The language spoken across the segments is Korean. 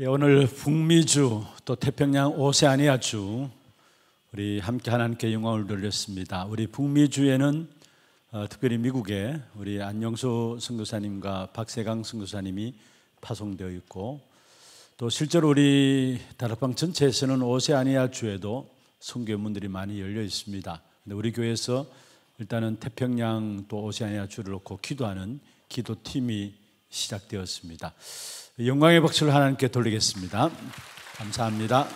예, 오늘 북미주 또 태평양 오세아니아주 우리 함께 하나님께 영광을 돌렸습니다. 우리 북미주에는 어, 특별히 미국에 우리 안영수 선교사님과 박세강 선교사님이 파송되어 있고 또 실제로 우리 다락방 전체에서는 오세아니아 주에도 선교문들이 많이 열려 있습니다. 근데 우리 교회에서 일단은 태평양 또 오세아니아 주를 놓고 기도하는 기도팀이 시작되었습니다. 영광의 박수를 하나님께 돌리겠습니다. 감사합니다.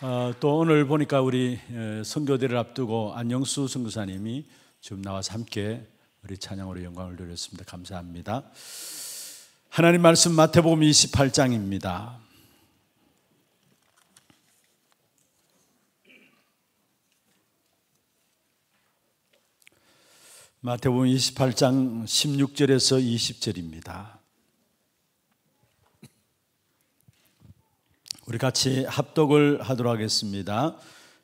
어, 또 오늘 보니까 우리 선교대를 앞두고 안영수 선교사님이 지금 나와서 함께 우리 찬양으로 영광을 돌렸습니다. 감사합니다. 하나님 말씀 마태복음 28장입니다. 마태복음 28장 16절에서 20절입니다. 우리 같이 합독을 하도록 하겠습니다.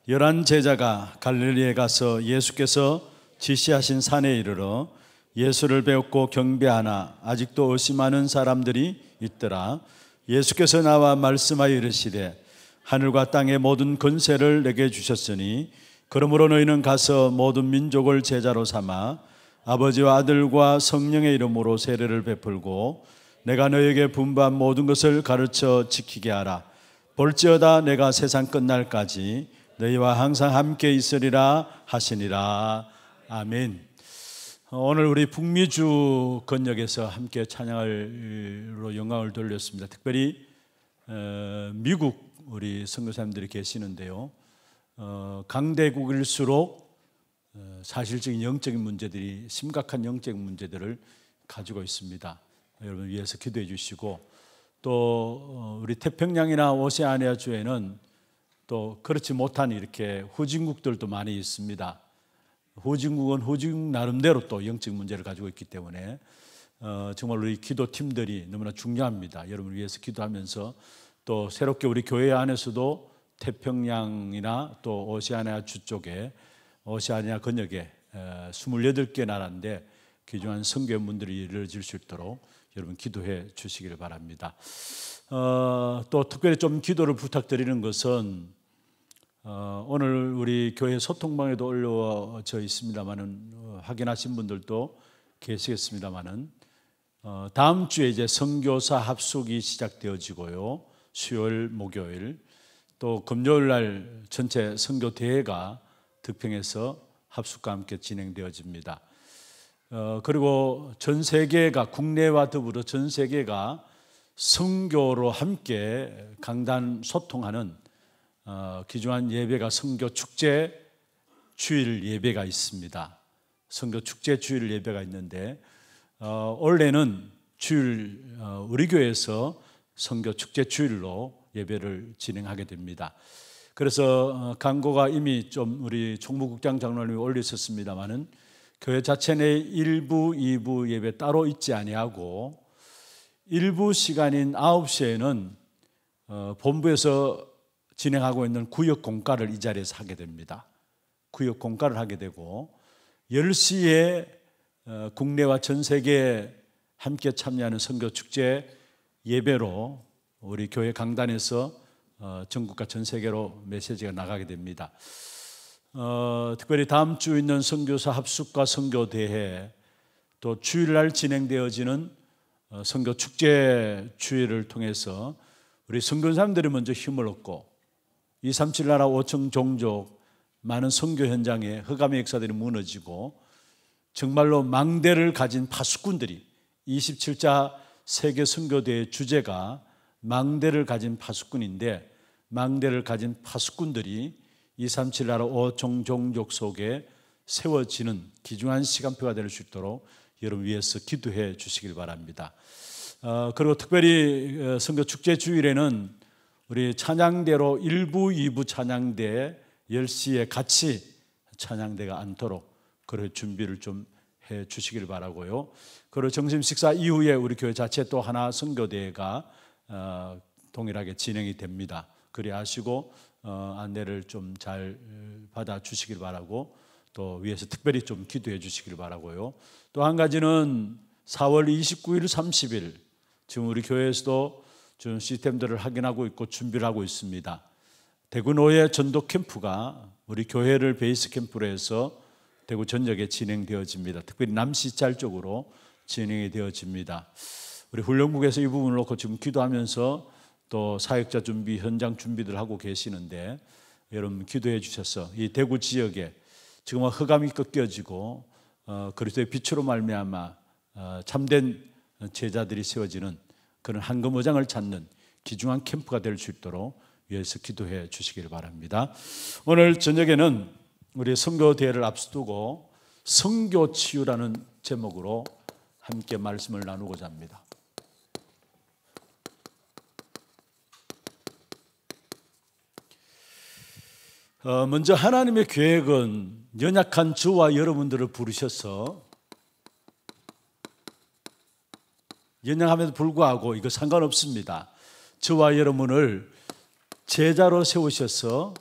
열한 제자가 갈릴리에 가서 예수께서 지시하신 산에 이르러 예수를 배웠고 경배하나 아직도 의심하는 사람들이 있더라. 예수께서 나와 말씀하여 이르시되 하늘과 땅의 모든 권세를 내게 주셨으니 그러므로 너희는 가서 모든 민족을 제자로 삼아 아버지와 아들과 성령의 이름으로 세례를 베풀고 내가 너에게 분부한 모든 것을 가르쳐 지키게 하라. 볼지어다 내가 세상 끝날까지 너희와 항상 함께 있으리라 하시니라. 아멘. 오늘 우리 북미주 건역에서 함께 찬양을로 영광을 돌렸습니다. 특별히 어, 미국 우리 선교사님들이 계시는데요. 어, 강대국일수록 어, 사실적인 영적인 문제들이 심각한 영적인 문제들을 가지고 있습니다. 여러분 위해서 기도해 주시고 또 어, 우리 태평양이나 오세아니아 주에는 또 그렇지 못한 이렇게 후진국들도 많이 있습니다. 후진국은 후진국 나름대로 또 영적 문제를 가지고 있기 때문에 어, 정말 우리 기도팀들이 너무나 중요합니다. 여러분 위해서 기도하면서 또 새롭게 우리 교회 안에서도 태평양이나 또 오세아니아 주 쪽에 오세아니아 근역에 28개 나라인데 귀중한 선교문들이 이루어질 수 있도록 여러분 기도해 주시기를 바랍니다. 어, 또 특별히 좀 기도를 부탁드리는 것은 어, 오늘 우리 교회 소통방에도 올려져 있습니다만은 어, 확인하신 분들도 계시겠습니다만은 어, 다음 주에 이제 선교사 합숙이 시작되어지고요 수요일 목요일 또 금요일 날 전체 선교 대회가 득평에서 합숙과 함께 진행되어집니다. 어, 그리고 전 세계가 국내와 더불어 전 세계가 성교로 함께 강단 소통하는 어, 기중한 예배가 성교 축제 주일 예배가 있습니다. 성교 축제 주일 예배가 있는데 어, 원래는 주일 어, 우리 교회에서 성교 축제 주일로 예배를 진행하게 됩니다. 그래서 강고가 어, 이미 좀 우리 총무국장 장로님이 올렸었습니다만은 교회 자체 내 일부, 이부 예배 따로 있지 아니하고 일부 시간인 9시에는 어, 본부에서 진행하고 있는 구역 공과를 이 자리에서 하게 됩니다. 구역 공과를 하게 되고 10시에 어, 국내와 전 세계에 함께 참여하는 선교 축제 예배로 우리 교회 강단에서 어, 전국과 전 세계로 메시지가 나가게 됩니다. 어, 특별히 다음 주 있는 선교사 합숙과 선교 대회 또 주일날 진행되어지는 어, 선교 축제 주일을 통해서 우리 선교사님들이 먼저 힘을 얻고 237 나라 5층 종족 많은 선교 현장에 허감의 역사들이 무너지고 정말로 망대를 가진 파수꾼들이 27자 세계 선교대회 주제가 망대를 가진 파수꾼인데 망대를 가진 파수꾼들이 237 나라 5종 종족 속에 세워지는 기중한 시간표가 될 수 있도록 여러분 위해서 기도해 주시길 바랍니다. 어, 그리고 특별히 어, 선교 축제 주일에는 우리 찬양대로 1부, 2부 찬양대 10시에 같이 찬양대가 않도록 그런 준비를 좀 해 주시길 바라고요. 그리고 점심 식사 이후에 우리 교회 자체 또 하나 선교대회가 어, 동일하게 진행이 됩니다. 그리하시고 어, 안내를 좀잘 어, 받아 주시길 바라고 또 위에서 특별히 좀 기도해 주시길 바라고요. 또 한 가지는 4월 29일, 30일 지금 우리 교회에서도 좀 시스템들을 확인하고 있고 준비를 하고 있습니다. 대구 노예 전도 캠프가 우리 교회를 베이스 캠프로 해서 대구 전역에 진행되어집니다. 특별히 남시찰 쪽으로 진행이 되어집니다. 우리 훈련국에서 이 부분을 놓고 지금 기도하면서 또 사역자 준비, 현장 준비들 하고 계시는데 여러분 기도해 주셔서 이 대구 지역에 지금 허감이 꺾여지고 어, 그리스도의 빛으로 말미암아 어, 참된 제자들이 세워지는 그런 한금어장을 찾는 기중한 캠프가 될 수 있도록 위해서 기도해 주시기를 바랍니다. 오늘 저녁에는 우리 성교 대회를 앞두고 성교 치유라는 제목으로 함께 말씀을 나누고자 합니다. 어, 먼저 하나님의 계획은 연약한 저와 여러분들을 부르셔서 연약함에도 불구하고 이거 상관없습니다. 저와 여러분을 제자로 세우셔서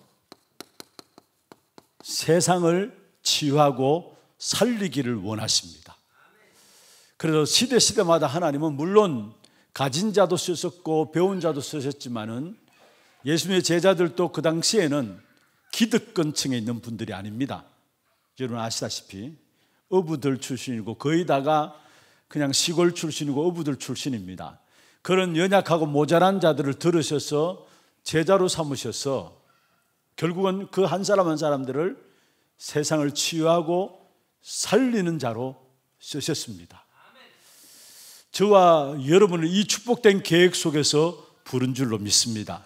세상을 치유하고 살리기를 원하십니다. 그래서 시대 시대마다 하나님은 물론 가진 자도 쓰셨고 배운 자도 쓰셨지만은 예수님의 제자들도 그 당시에는 기득권층에 있는 분들이 아닙니다. 여러분 아시다시피 어부들 출신이고 거의 다가 그냥 시골 출신이고 어부들 출신입니다. 그런 연약하고 모자란 자들을 들으셔서 제자로 삼으셔서 결국은 그 한 사람 한 사람들을 세상을 치유하고 살리는 자로 쓰셨습니다. 저와 여러분을 이 축복된 계획 속에서 부른 줄로 믿습니다.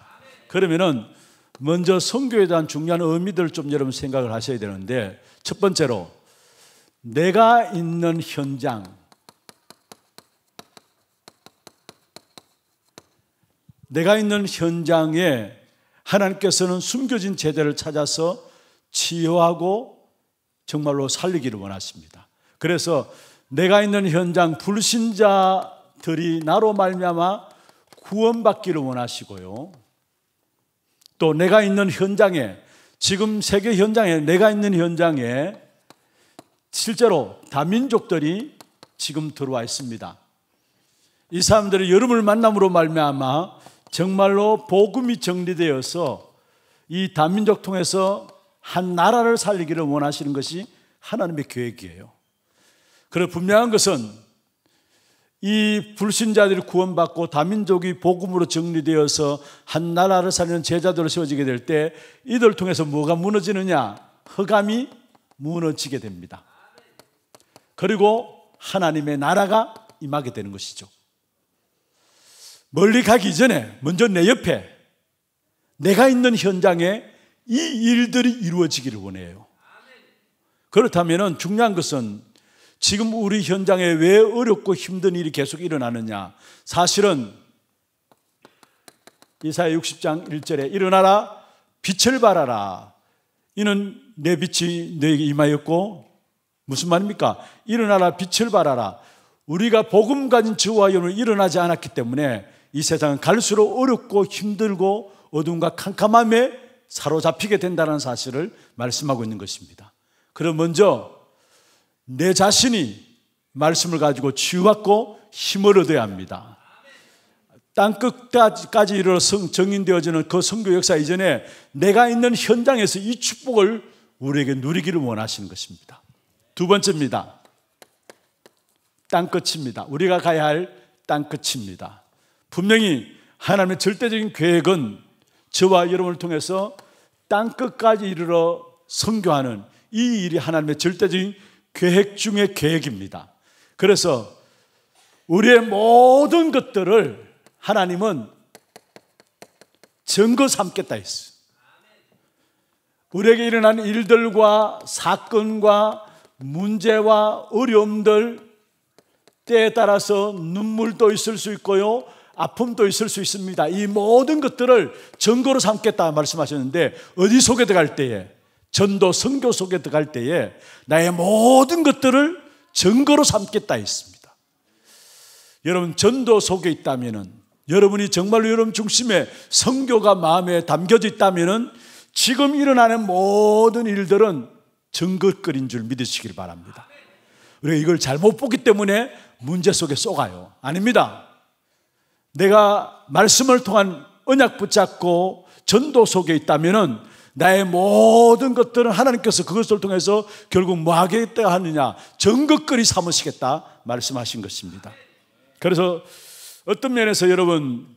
그러면은 먼저 성교에 대한 중요한 의미들을 좀 여러분 생각을 하셔야 되는데 첫 번째로 내가 있는 현장 내가 있는 현장에 하나님께서는 숨겨진 제자를 찾아서 치유하고 정말로 살리기를 원하십니다. 그래서 내가 있는 현장 불신자들이 나로 말미암아 구원받기를 원하시고요. 또 내가 있는 현장에 지금 세계 현장에 내가 있는 현장에 실제로 다민족들이 지금 들어와 있습니다. 이 사람들이 여름을 만남으로 말미암아 정말로 복음이 정리되어서 이 다민족 통해서 한 나라를 살리기를 원하시는 것이 하나님의 계획이에요. 그래 분명한 것은 이 불신자들이 구원받고 다민족이 복음으로 정리되어서 한 나라를 살리는 제자들로 세워지게 될 때 이들 통해서 뭐가 무너지느냐? 허감이 무너지게 됩니다. 그리고 하나님의 나라가 임하게 되는 것이죠. 멀리 가기 전에 먼저 내 옆에 내가 있는 현장에 이 일들이 이루어지기를 원해요. 그렇다면 중요한 것은 지금 우리 현장에 왜 어렵고 힘든 일이 계속 일어나느냐? 사실은 이사야 60장 1절에 일어나라 빛을 발하라 이는 내 빛이 너에게 임하였고 무슨 말입니까? 일어나라 빛을 발하라 우리가 복음 가진 저와 여러분 일어나지 않았기 때문에 이 세상은 갈수록 어렵고 힘들고 어둠과 캄캄함에 사로잡히게 된다는 사실을 말씀하고 있는 것입니다. 그럼 먼저 내 자신이 말씀을 가지고 치유받고 힘을 얻어야 합니다. 땅 끝까지 이르러 정인되어지는 그 성교 역사 이전에 내가 있는 현장에서 이 축복을 우리에게 누리기를 원하시는 것입니다. 두 번째입니다. 땅 끝입니다. 우리가 가야 할 땅 끝입니다. 분명히 하나님의 절대적인 계획은 저와 여러분을 통해서 땅 끝까지 이르러 선교하는 이 일이 하나님의 절대적인 계획 중의 계획입니다. 그래서 우리의 모든 것들을 하나님은 증거 삼겠다 했어. 우리에게 일어난 일들과 사건과 문제와 어려움들 때에 따라서 눈물도 있을 수 있고요. 아픔도 있을 수 있습니다. 이 모든 것들을 증거로 삼겠다 말씀하셨는데 어디 소개돼갈 때에 전도 성교 속에 들어갈 때에 나의 모든 것들을 증거로 삼겠다 했습니다. 여러분 전도 속에 있다면은 여러분이 정말로 여러분 중심에 성교가 마음에 담겨져 있다면은 지금 일어나는 모든 일들은 증거거리인 줄 믿으시길 바랍니다. 우리가 이걸 잘못 보기 때문에 문제 속에 쏘가요. 아닙니다. 내가 말씀을 통한 언약 붙잡고 전도 속에 있다면은 나의 모든 것들은 하나님께서 그것을 통해서 결국 뭐 하겠다 하느냐 정거거리 삼으시겠다 말씀하신 것입니다 그래서 어떤 면에서 여러분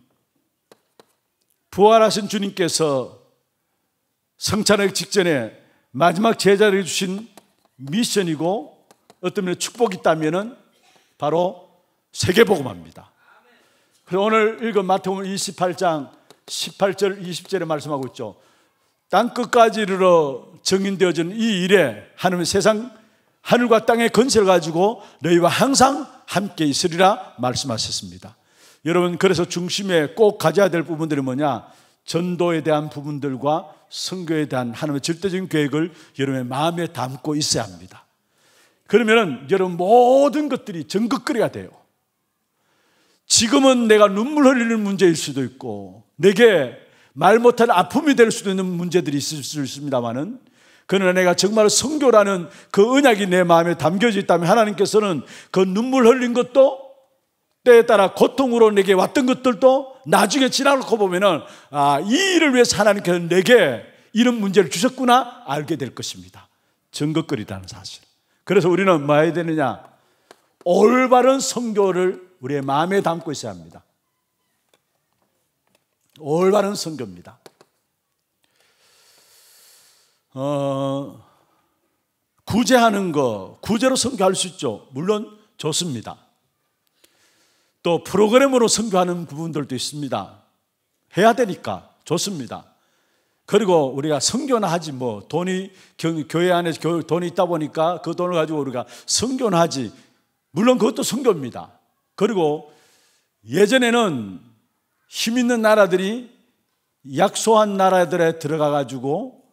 부활하신 주님께서 성찬하기 직전에 마지막 제자를 주신 미션이고 어떤 면에 축복이 있다면은 바로 세계복음합니다. 그래서 오늘 읽은 마태복음 28장 18절 20절에 말씀하고 있죠. 땅 끝까지 이르러 정인되어진 이 일에 하나님 세상 하늘과 땅의 건설 가지고 너희와 항상 함께 있으리라 말씀하셨습니다. 여러분 그래서 중심에 꼭 가져야 될 부분들이 뭐냐? 전도에 대한 부분들과 선교에 대한 하나님의 절대적인 계획을 여러분의 마음에 담고 있어야 합니다. 그러면은 여러분 모든 것들이 전극거리가 돼요. 지금은 내가 눈물 흘리는 문제일 수도 있고 내게 말 못할 아픔이 될 수도 있는 문제들이 있을 수 있습니다만은 그러나 내가 정말 성교라는 그은약이내 마음에 담겨져 있다면 하나님께서는 그 눈물 흘린 것도 때에 따라 고통으로 내게 왔던 것들도 나중에 지나놓고 보면은 아, 이 일을 위해서 하나님께서 내게 이런 문제를 주셨구나 알게 될 것입니다. 증거거리다는 사실. 그래서 우리는 뭐 해야 되느냐? 올바른 성교를 우리의 마음에 담고 있어야 합니다. 올바른 선교입니다. 어, 구제하는 거, 구제로 선교할 수 있죠. 물론 좋습니다. 또 프로그램으로 선교하는 부분들도 있습니다. 해야 되니까 좋습니다. 그리고 우리가 선교나 하지 뭐 돈이 교회 안에 돈이 있다 보니까 그 돈을 가지고 우리가 선교나 하지 물론 그것도 선교입니다. 그리고 예전에는 힘 있는 나라들이 약소한 나라들에 들어가 가지고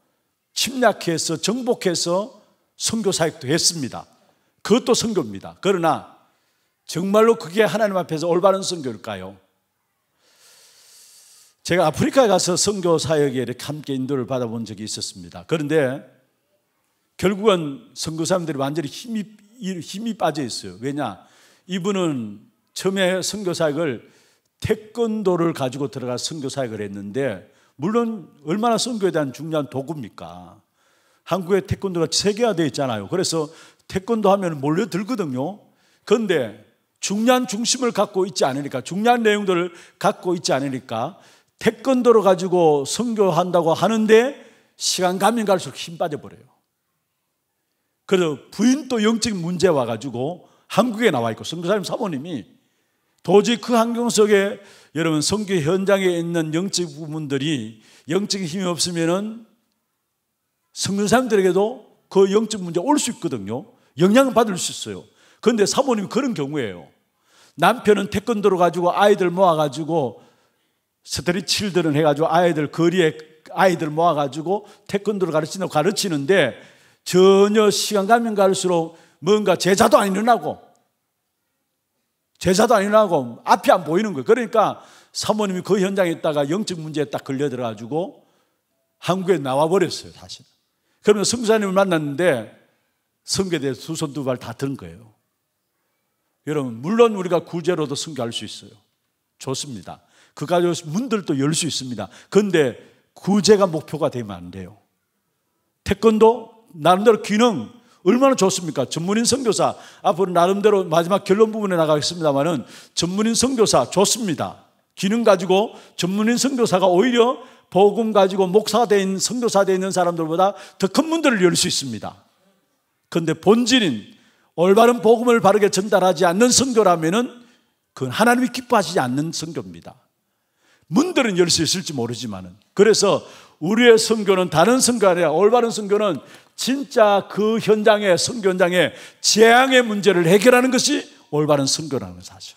침략해서 정복해서 선교 사역도 했습니다. 그것도 선교입니다. 그러나 정말로 그게 하나님 앞에서 올바른 선교일까요? 제가 아프리카에 가서 선교 사역에 이렇게 함께 인도를 받아본 적이 있었습니다. 그런데 결국은 선교사님들이 완전히 힘이 힘이 빠져 있어요. 왜냐? 이분은 처음에 선교 사역을 태권도를 가지고 들어가 선교 사역을 했는데 물론 얼마나 선교에 대한 중요한 도구입니까? 한국의 태권도가 세계화되어 있잖아요. 그래서 태권도 하면 몰려들거든요. 그런데 중요한 중심을 갖고 있지 않으니까 중요한 내용들을 갖고 있지 않으니까 태권도를 가지고 선교한다고 하는데 시간 가면 갈수록 힘 빠져버려요. 그래서 부인도 영적인 문제 와가지고 한국에 나와 있고 선교사님 사모님이 도저히 그 환경 속에 여러분 성교 현장에 있는 영적 부분들이 영적인 힘이 없으면은 성교 사람들에게도 그 영적 문제 올 수 있거든요. 영향을 받을 수 있어요. 그런데 사모님 그런 경우에요 남편은 태권도로 가지고 아이들 모아가지고 스트릿 칠드는 해가지고 아이들 거리에 아이들 모아가지고 태권도를 가르치는 가르치는데 전혀 시간 가면 갈수록 뭔가 제자도 안 일어나고 제사도 안 일어나고 앞이 안 보이는 거예요. 그러니까 사모님이 그 현장에 있다가 영적 문제에 딱 걸려들어가지고 한국에 나와버렸어요, 사실. 그러면 성사님을 만났는데 성교대해서두 손 두 발 다 든 거예요. 여러분, 물론 우리가 구제로도 성교할 수 있어요. 좋습니다. 그 가지고 문들도 열 수 있습니다. 그런데 구제가 목표가 되면 안 돼요. 태권도 나름대로 기능, 얼마나 좋습니까? 전문인 선교사 앞으로 나름대로 마지막 결론 부분에 나가겠습니다만은 전문인 선교사 좋습니다. 기능 가지고 전문인 선교사가 오히려 복음 가지고 목사된 선교사 되 있는 사람들보다 더 큰 문들을 열 수 있습니다. 그런데 본질인 올바른 복음을 바르게 전달하지 않는 선교라면은 그건 하나님이 기뻐하시지 않는 선교입니다. 문들은 열 수 있을지 모르지만은 그래서 우리의 선교는 다른 선교 아니라 올바른 선교는 진짜 그 현장에 선교 현장에 재앙의 문제를 해결하는 것이 올바른 선교라는 사실.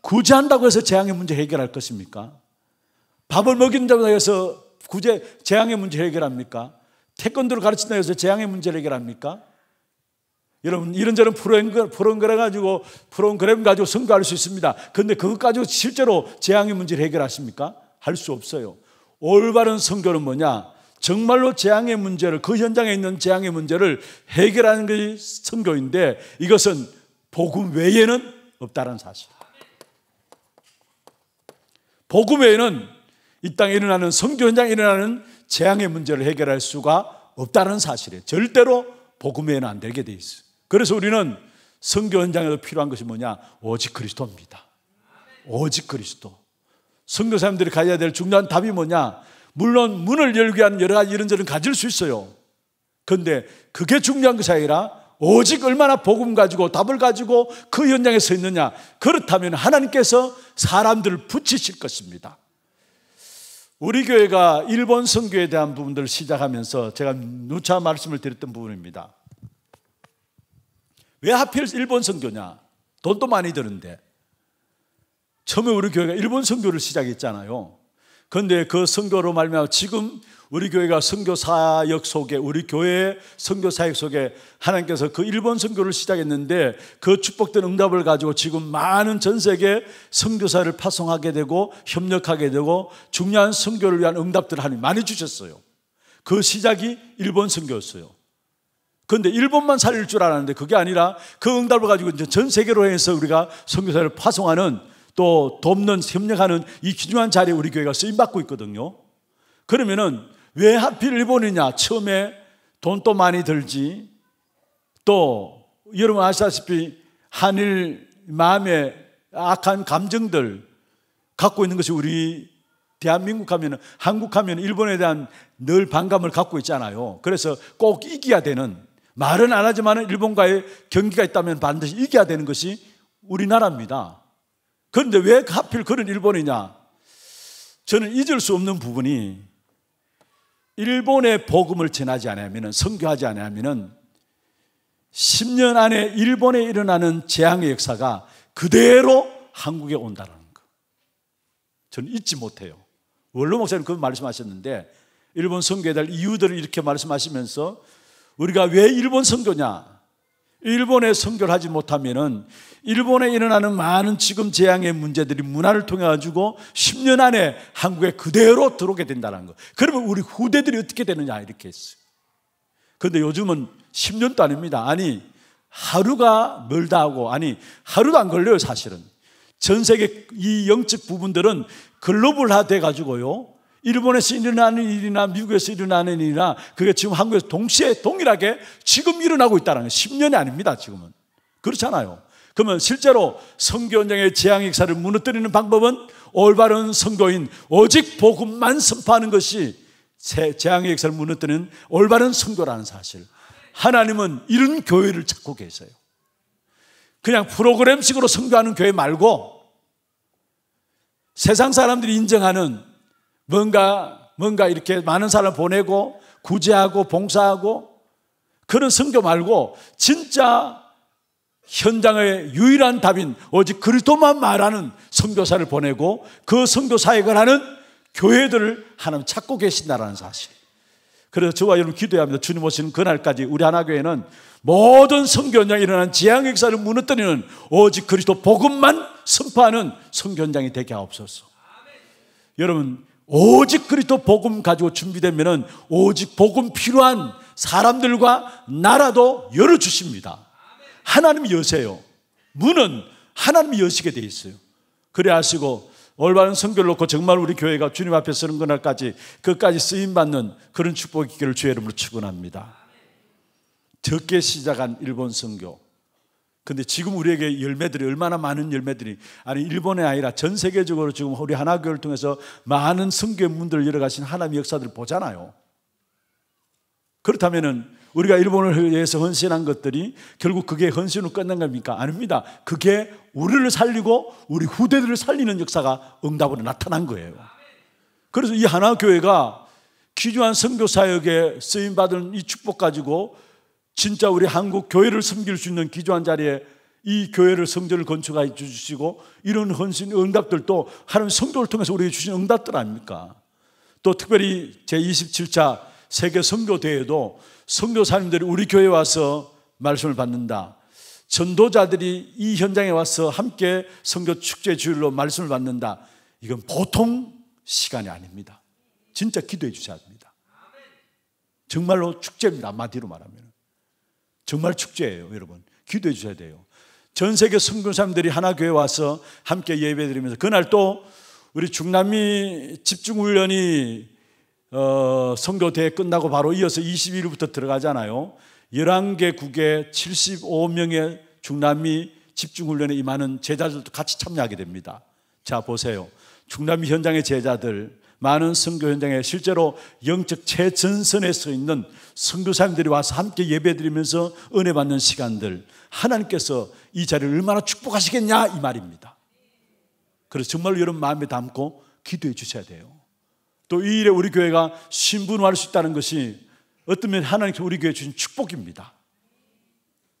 구제한다고 해서 재앙의 문제 해결할 것입니까? 밥을 먹인다고 해서 구제 재앙의 문제 해결합니까? 태권도를 가르친다고 해서 재앙의 문제 해결합니까? 여러분 이런저런 프로그램, 프로그램 가지고 프로그램 가지고 선교할 수 있습니다. 그런데 그것 가지고 실제로 재앙의 문제를 해결하십니까? 할 수 없어요. 올바른 선교는 뭐냐? 정말로 재앙의 문제를 그 현장에 있는 재앙의 문제를 해결하는 것이 선교인데 이것은 복음 외에는 없다는 사실. 복음 외에는 이 땅에 일어나는 선교 현장에 일어나는 재앙의 문제를 해결할 수가 없다는 사실이에요. 절대로 복음 외에는 안 되게 돼있어 그래서 우리는 선교 현장에서 필요한 것이 뭐냐? 오직 그리스도입니다. 오직 그리스도. 선교사님들이 가져야 될 중요한 답이 뭐냐? 물론 문을 열게 위한 여러 가지 이런저런 가질 수 있어요. 근데 그게 중요한 것이 아니라 오직 얼마나 복음 가지고 답을 가지고 그 현장에 서 있느냐. 그렇다면 하나님께서 사람들을 붙이실 것입니다. 우리 교회가 일본 선교에 대한 부분들을 시작하면서 제가 누차 말씀을 드렸던 부분입니다. 왜 하필 일본 선교냐? 돈도 많이 드는데. 처음에 우리 교회가 일본 선교를 시작했잖아요. 그런데 그 선교로 말미암아 지금 우리 교회가 선교 사역 속에 우리 교회의 선교 사역 속에 하나님께서 그 일본 선교를 시작했는데 그 축복된 응답을 가지고 지금 많은 전 세계 선교사를 파송하게 되고 협력하게 되고 중요한 선교를 위한 응답들을 하나님 많이 주셨어요. 그 시작이 일본 선교였어요. 그런데 일본만 살릴 줄 알았는데 그게 아니라 그 응답을 가지고 이제 전 세계로 해서 우리가 선교사를 파송하는 또 돕는 협력하는 이 귀중한 자리에 우리 교회가 쓰임받고 있거든요. 그러면은 왜 하필 일본이냐? 처음에 돈도 많이 들지. 또 여러분 아시다시피 한일 마음의 악한 감정들 갖고 있는 것이 우리 대한민국 하면 한국 하면 일본에 대한 늘 반감을 갖고 있잖아요. 그래서 꼭 이겨야 되는 말은 안 하지만 일본과의 경기가 있다면 반드시 이겨야 되는 것이 우리나라입니다. 그런데 왜 하필 그런 일본이냐? 저는 잊을 수 없는 부분이 일본의 복음을 전하지 않으면 선교하지 않으면 10년 안에 일본에 일어나는 재앙의 역사가 그대로 한국에 온다는 거. 저는 잊지 못해요. 원로 목사님 그 말씀하셨는데 일본 선교에 대한 이유들을 이렇게 말씀하시면서 우리가 왜 일본 선교냐? 일본에 선교를 하지 못하면은 일본에 일어나는 많은 지금 재앙의 문제들이 문화를 통해 가지고 10년 안에 한국에 그대로 들어오게 된다는 거. 그러면 우리 후대들이 어떻게 되느냐 이렇게 했어요. 그런데 요즘은 10년도 아닙니다. 아니 하루가 멀다 하고 아니 하루도 안 걸려요 사실은. 전 세계 이 영적 부분들은 글로벌화 돼 가지고요. 일본에서 일어나는 일이나 미국에서 일어나는 일이나 그게 지금 한국에서 동시에 동일하게 지금 일어나고 있다는 거예요. 10년이 아닙니다, 지금은. 그렇잖아요. 그러면 실제로 선교 현장의 재앙 역사를 무너뜨리는 방법은 올바른 선교인 오직 복음만 선포하는 것이 재앙의 사를 무너뜨리는 올바른 선교라는 사실. 하나님은 이런 교회를 찾고 계세요. 그냥 프로그램식으로 선교하는 교회 말고 세상 사람들이 인정하는 뭔가, 뭔가 이렇게 많은 사람 보내고 구제하고 봉사하고 그런 성교 말고 진짜 현장의 유일한 답인 오직 그리스도만 말하는 성교사를 보내고 그성교 사역을 하는 교회들을 하나님 찾고 계신다라는 사실. 그래서 저와 여러분 기도합니다. 주님 오시는 그날까지 우리 하나교회는 모든 성교현장에 일어난 지향 역사를 무너뜨리는 오직 그리스도 복음만 선포하는 성교현장이 되게 하옵소서. 아멘. 여러분 오직 그리스도 복음 가지고 준비되면은 오직 복음 필요한 사람들과 나라도 열어 주십니다. 하나님이 여세요. 문은 하나님이 여시게 돼 있어요. 그래 하시고 올바른 성결 놓고 정말 우리 교회가 주님 앞에 서는 그날까지 그까지 쓰임 받는 그런 축복의 기를 주의 이름으로 축원합니다. 적게 시작한 일본 선교 근데 지금 우리에게 열매들이 얼마나 많은 열매들이 아니 일본의 아니라 전 세계적으로 지금 우리 하나교회를 통해서 많은 성교의 문들을 열어가신 하나님의 역사들을 보잖아요. 그렇다면 우리가 일본을 위해서 헌신한 것들이 결국 그게 헌신으로 끝난 겁니까? 아닙니다. 그게 우리를 살리고 우리 후대들을 살리는 역사가 응답으로 나타난 거예요. 그래서 이 하나교회가 기주한 선교 사역에 쓰임 받은 이 축복 가지고 진짜 우리 한국 교회를 섬길 수 있는 기조한 자리에 이 교회를 성전을 건축하여 주시고 이런 헌신 응답들도 하나님 성도를 통해서 우리에게 주신 응답들 아닙니까? 또 특별히 제27차 세계 선교대회도 선교사님들이 우리 교회에 와서 말씀을 받는다. 전도자들이 이 현장에 와서 함께 선교 축제 주일로 말씀을 받는다. 이건 보통 시간이 아닙니다. 진짜 기도해 주셔야 됩니다. 정말로 축제입니다. 마디로 말하면. 정말 축제예요, 여러분. 기도해 주셔야 돼요. 전 세계 섬군 사람들이 하나 교회 와서 함께 예배 드리면서 그날 또 우리 중남미 집중훈련이 어, 선교대회 끝나고 바로 이어서 21일부터 들어가잖아요. 11개 국의 75명의 중남미 집중훈련에 임하는 제자들도 같이 참여하게 됩니다. 자, 보세요. 중남미 현장의 제자들, 많은 선교 현장에 실제로 영적 최전선에 서 있는 선교사님들이 와서 함께 예배드리면서 은혜 받는 시간들 하나님께서 이 자리를 얼마나 축복하시겠냐 이 말입니다. 그래서 정말 여러분 마음에 담고 기도해 주셔야 돼요. 또 이 일에 우리 교회가 신분화할 수 있다는 것이 어떤 면 하나님께서 우리 교회 주신 축복입니다.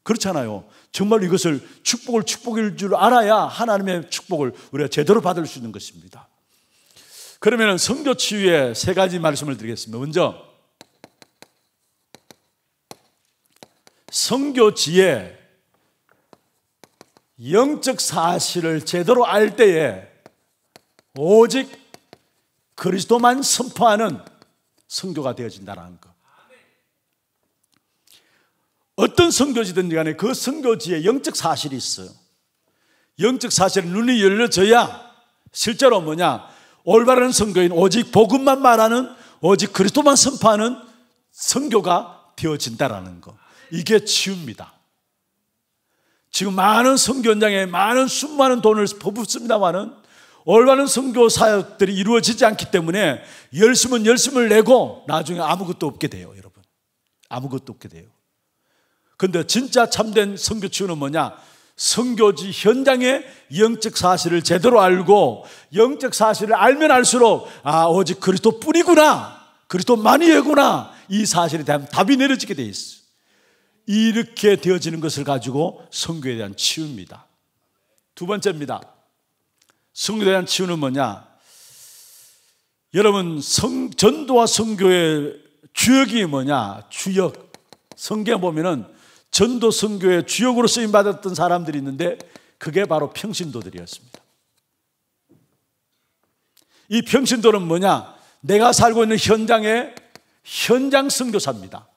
그렇잖아요. 정말 이것을 축복을 축복일 줄 알아야 하나님의 축복을 우리가 제대로 받을 수 있는 것입니다. 그러면 성교 치유의 세 가지 말씀을 드리겠습니다. 먼저 성교 지혜 영적 사실을 제대로 알 때에 오직 그리스도만 선포하는 성교가 되어진다라는 것. 어떤 성교지든지 간에 그 성교지에 영적 사실이 있어요. 영적 사실은 눈이 열려져야 실제로 뭐냐? 올바른 선교인 오직 복음만 말하는 오직 그리스도만 선포하는 선교가 되어진다라는 거. 이게 치유입니다. 지금 많은 선교 현장에 많은 수많은 돈을 퍼붓습니다만은 올바른 선교 사역들이 이루어지지 않기 때문에 열심은 열심을 내고 나중에 아무것도 없게 돼요, 여러분. 아무것도 없게 돼요. 근데 진짜 참된 선교 치유는 뭐냐? 성교지 현장의 영적 사실을 제대로 알고 영적 사실을 알면 알수록 아 오직 그리스도뿐이구나 그리스도많이구나이 사실에 대한 답이 내려지게 돼 있어. 이렇게 되어지는 것을 가지고 성교에 대한 치유입니다. 두 번째입니다. 성교에 대한 치유는 뭐냐? 여러분 성, 전도와 성교의 주역이 뭐냐? 주역 성경에 보면은 전도 선교의 주역으로 쓰임 받았던 사람들이 있는데 그게 바로 평신도들이었습니다. 이 평신도는 뭐냐? 내가 살고 있는 현장의 현장 선교사입니다.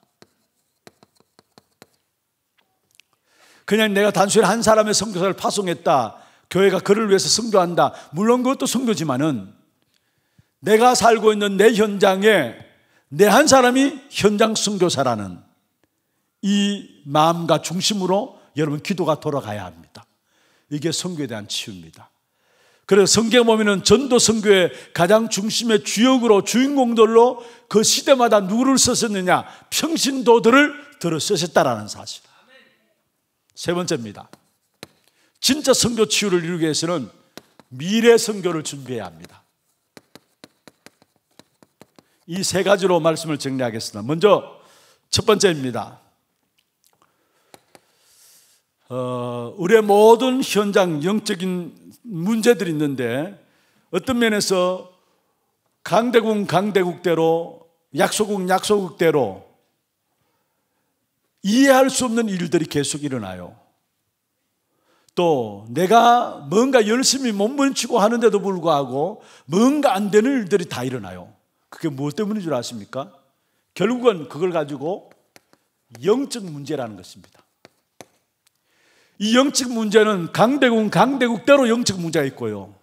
그냥 내가 단순히 한 사람의 선교사를 파송했다. 교회가 그를 위해서 선교한다. 물론 그것도 선교지만은 내가 살고 있는 내 현장에 내 한 사람이 현장 선교사라는 이 마음과 중심으로 여러분 기도가 돌아가야 합니다. 이게 성교에 대한 치유입니다. 그래서 성경 보면은 전도 성교의 가장 중심의 주역으로 주인공들로 그 시대마다 누구를 썼었느냐? 평신도들을 들어 썼었다라는 사실. 세 번째입니다. 진짜 성교 치유를 이루기 위해서는 미래 성교를 준비해야 합니다. 이 세 가지로 말씀을 정리하겠습니다. 먼저 첫 번째입니다. 어, 우리의 모든 현장 영적인 문제들이 있는데 어떤 면에서 강대국 강대국대로 약소국 약소국대로 이해할 수 없는 일들이 계속 일어나요. 또 내가 뭔가 열심히 몸부림치고 하는데도 불구하고 뭔가 안 되는 일들이 다 일어나요. 그게 무엇 때문인 줄 아십니까? 결국은 그걸 가지고 영적 문제라는 것입니다. 이 영적 문제는 강대국은 강대국대로 영적 문제가 있고요.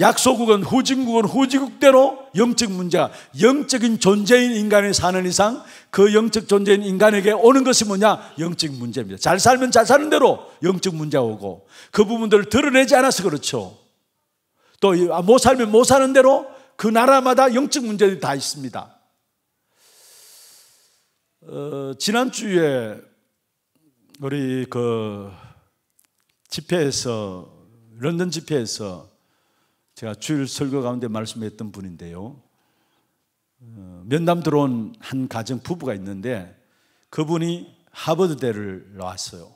약소국은 후진국은 후진국대로 영적 문제, 영적인 존재인 인간이 사는 이상 그 영적 존재인 인간에게 오는 것이 뭐냐? 영적 문제입니다. 잘 살면 잘 사는 대로 영적 문제 오고 그 부분들을 드러내지 않아서 그렇죠. 또못 아, 살면 못 사는 대로 그 나라마다 영적 문제들이 다 있습니다. 어, 지난주에 우리 그 집회에서 런던 집회에서 제가 주일 설교 가운데 말씀했던 분인데요. 어, 면담 들어온 한 가정 부부가 있는데 그분이 하버드대를 나왔어요.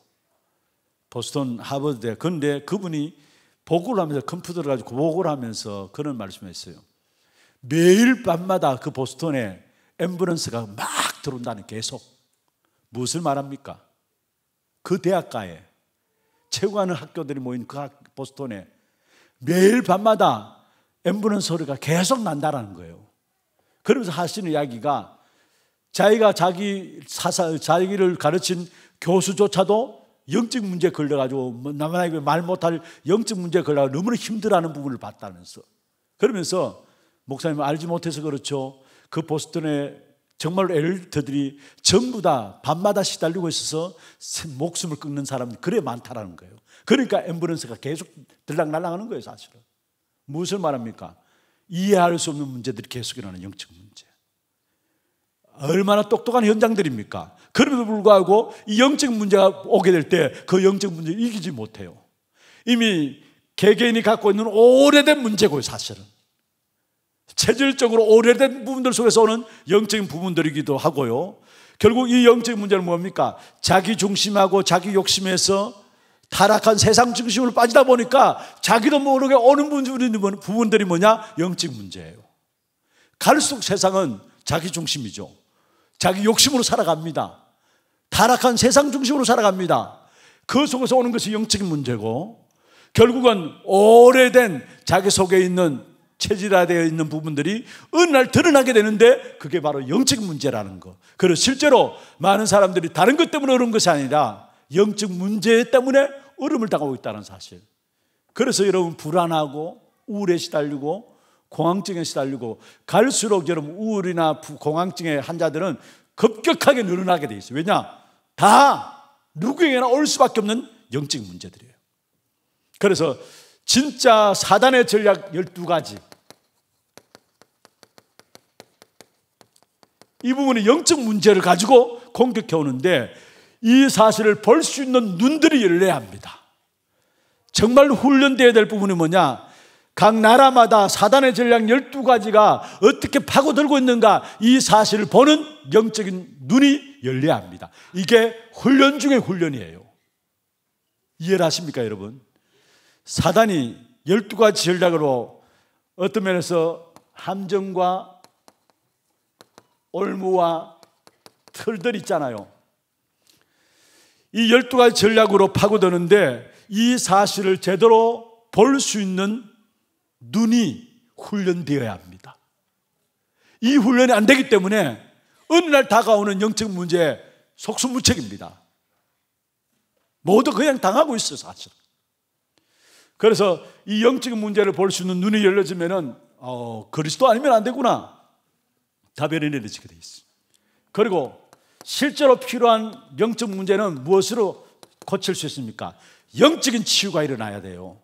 보스턴 하버드대. 그런데 그분이 보고를 하면서 컴퓨터를 가지고 보고를 하면서 그런 말씀을 했어요. 매일 밤마다 그 보스턴에 엠브런스가막 들어온다는 계속. 무엇을 말합니까? 그 대학가에 최고하는 학교들이 모인 그 학, 보스턴에 매일 밤마다 엠브는 소리가 계속 난다라는 거예요. 그러면서 하시는 이야기가 자기가 자기 사사, 자기를 가르친 교수조차도 영적 문제 걸려가지고 남에게 뭐 말 못할 영적 문제 걸려가 너무나 힘들어하는 부분을 봤다면서. 그러면서 목사님 알지 못해서 그렇죠. 그보스턴에 정말 엘리트들이 전부 다 밤마다 시달리고 있어서 목숨을 끊는 사람이 그래 많다라는 거예요. 그러니까 앰뷸런스가 계속 들락날락 하는 거예요, 사실은. 무엇을 말합니까? 이해할 수 없는 문제들이 계속 일어나는 영적 문제. 얼마나 똑똑한 현장들입니까? 그럼에도 불구하고 이 영적 문제가 오게 될 때 그 영적 문제를 이기지 못해요. 이미 개개인이 갖고 있는 오래된 문제고요, 사실은. 체질적으로 오래된 부분들 속에서 오는 영적인 부분들이기도 하고요. 결국 이 영적인 문제는 뭡니까? 자기 중심하고 자기 욕심에서 타락한 세상 중심으로 빠지다 보니까 자기도 모르게 오는 부분들이 뭐냐? 영적 인 문제예요. 갈수록 세상은 자기 중심이죠. 자기 욕심으로 살아갑니다. 타락한 세상 중심으로 살아갑니다. 그 속에서 오는 것이 영적인 문제고 결국은 오래된 자기 속에 있는 체질화되어 있는 부분들이 어느 날 드러나게 되는데 그게 바로 영적 문제라는 거. 그리고 실제로 많은 사람들이 다른 것 때문에 어려 것이 아니라 영적 문제 때문에 어려을 당하고 있다는 사실. 그래서 여러분 불안하고 우울에 시달리고 공황증에 시달리고 갈수록 여러분 우울이나 공황증의 환자들은 급격하게 늘어나게 돼 있어요. 왜냐? 다 누구에게나 올 수밖에 없는 영적 문제들이에요. 그래서 진짜 사단의 전략 12가지 이부분이 영적 문제를 가지고 공격해 오는데 이 사실을 볼 수 있는 눈들이 열려야 합니다. 정말 훈련되어야 될 부분이 뭐냐? 각 나라마다 사단의 전략 12가지가 어떻게 파고들고 있는가 이 사실을 보는 영적인 눈이 열려야 합니다. 이게 훈련 중의 훈련이에요. 이해를 하십니까, 여러분? 사단이 12가지 전략으로 어떤 면에서 함정과 올무와 틀들 있잖아요. 이 열두 가지 전략으로 파고드는데 이 사실을 제대로 볼 수 있는 눈이 훈련되어야 합니다. 이 훈련이 안 되기 때문에 어느 날 다가오는 영적 문제에 속수무책입니다. 모두 그냥 당하고 있어 요 사실. 그래서 이 영적 문제를 볼 수 있는 눈이 열려지면은 어, 그리스도 아니면 안 되구나. 답변이 내려지게 돼있어 그리고 실제로 필요한 영적 문제는 무엇으로 고칠 수 있습니까? 영적인 치유가 일어나야 돼요.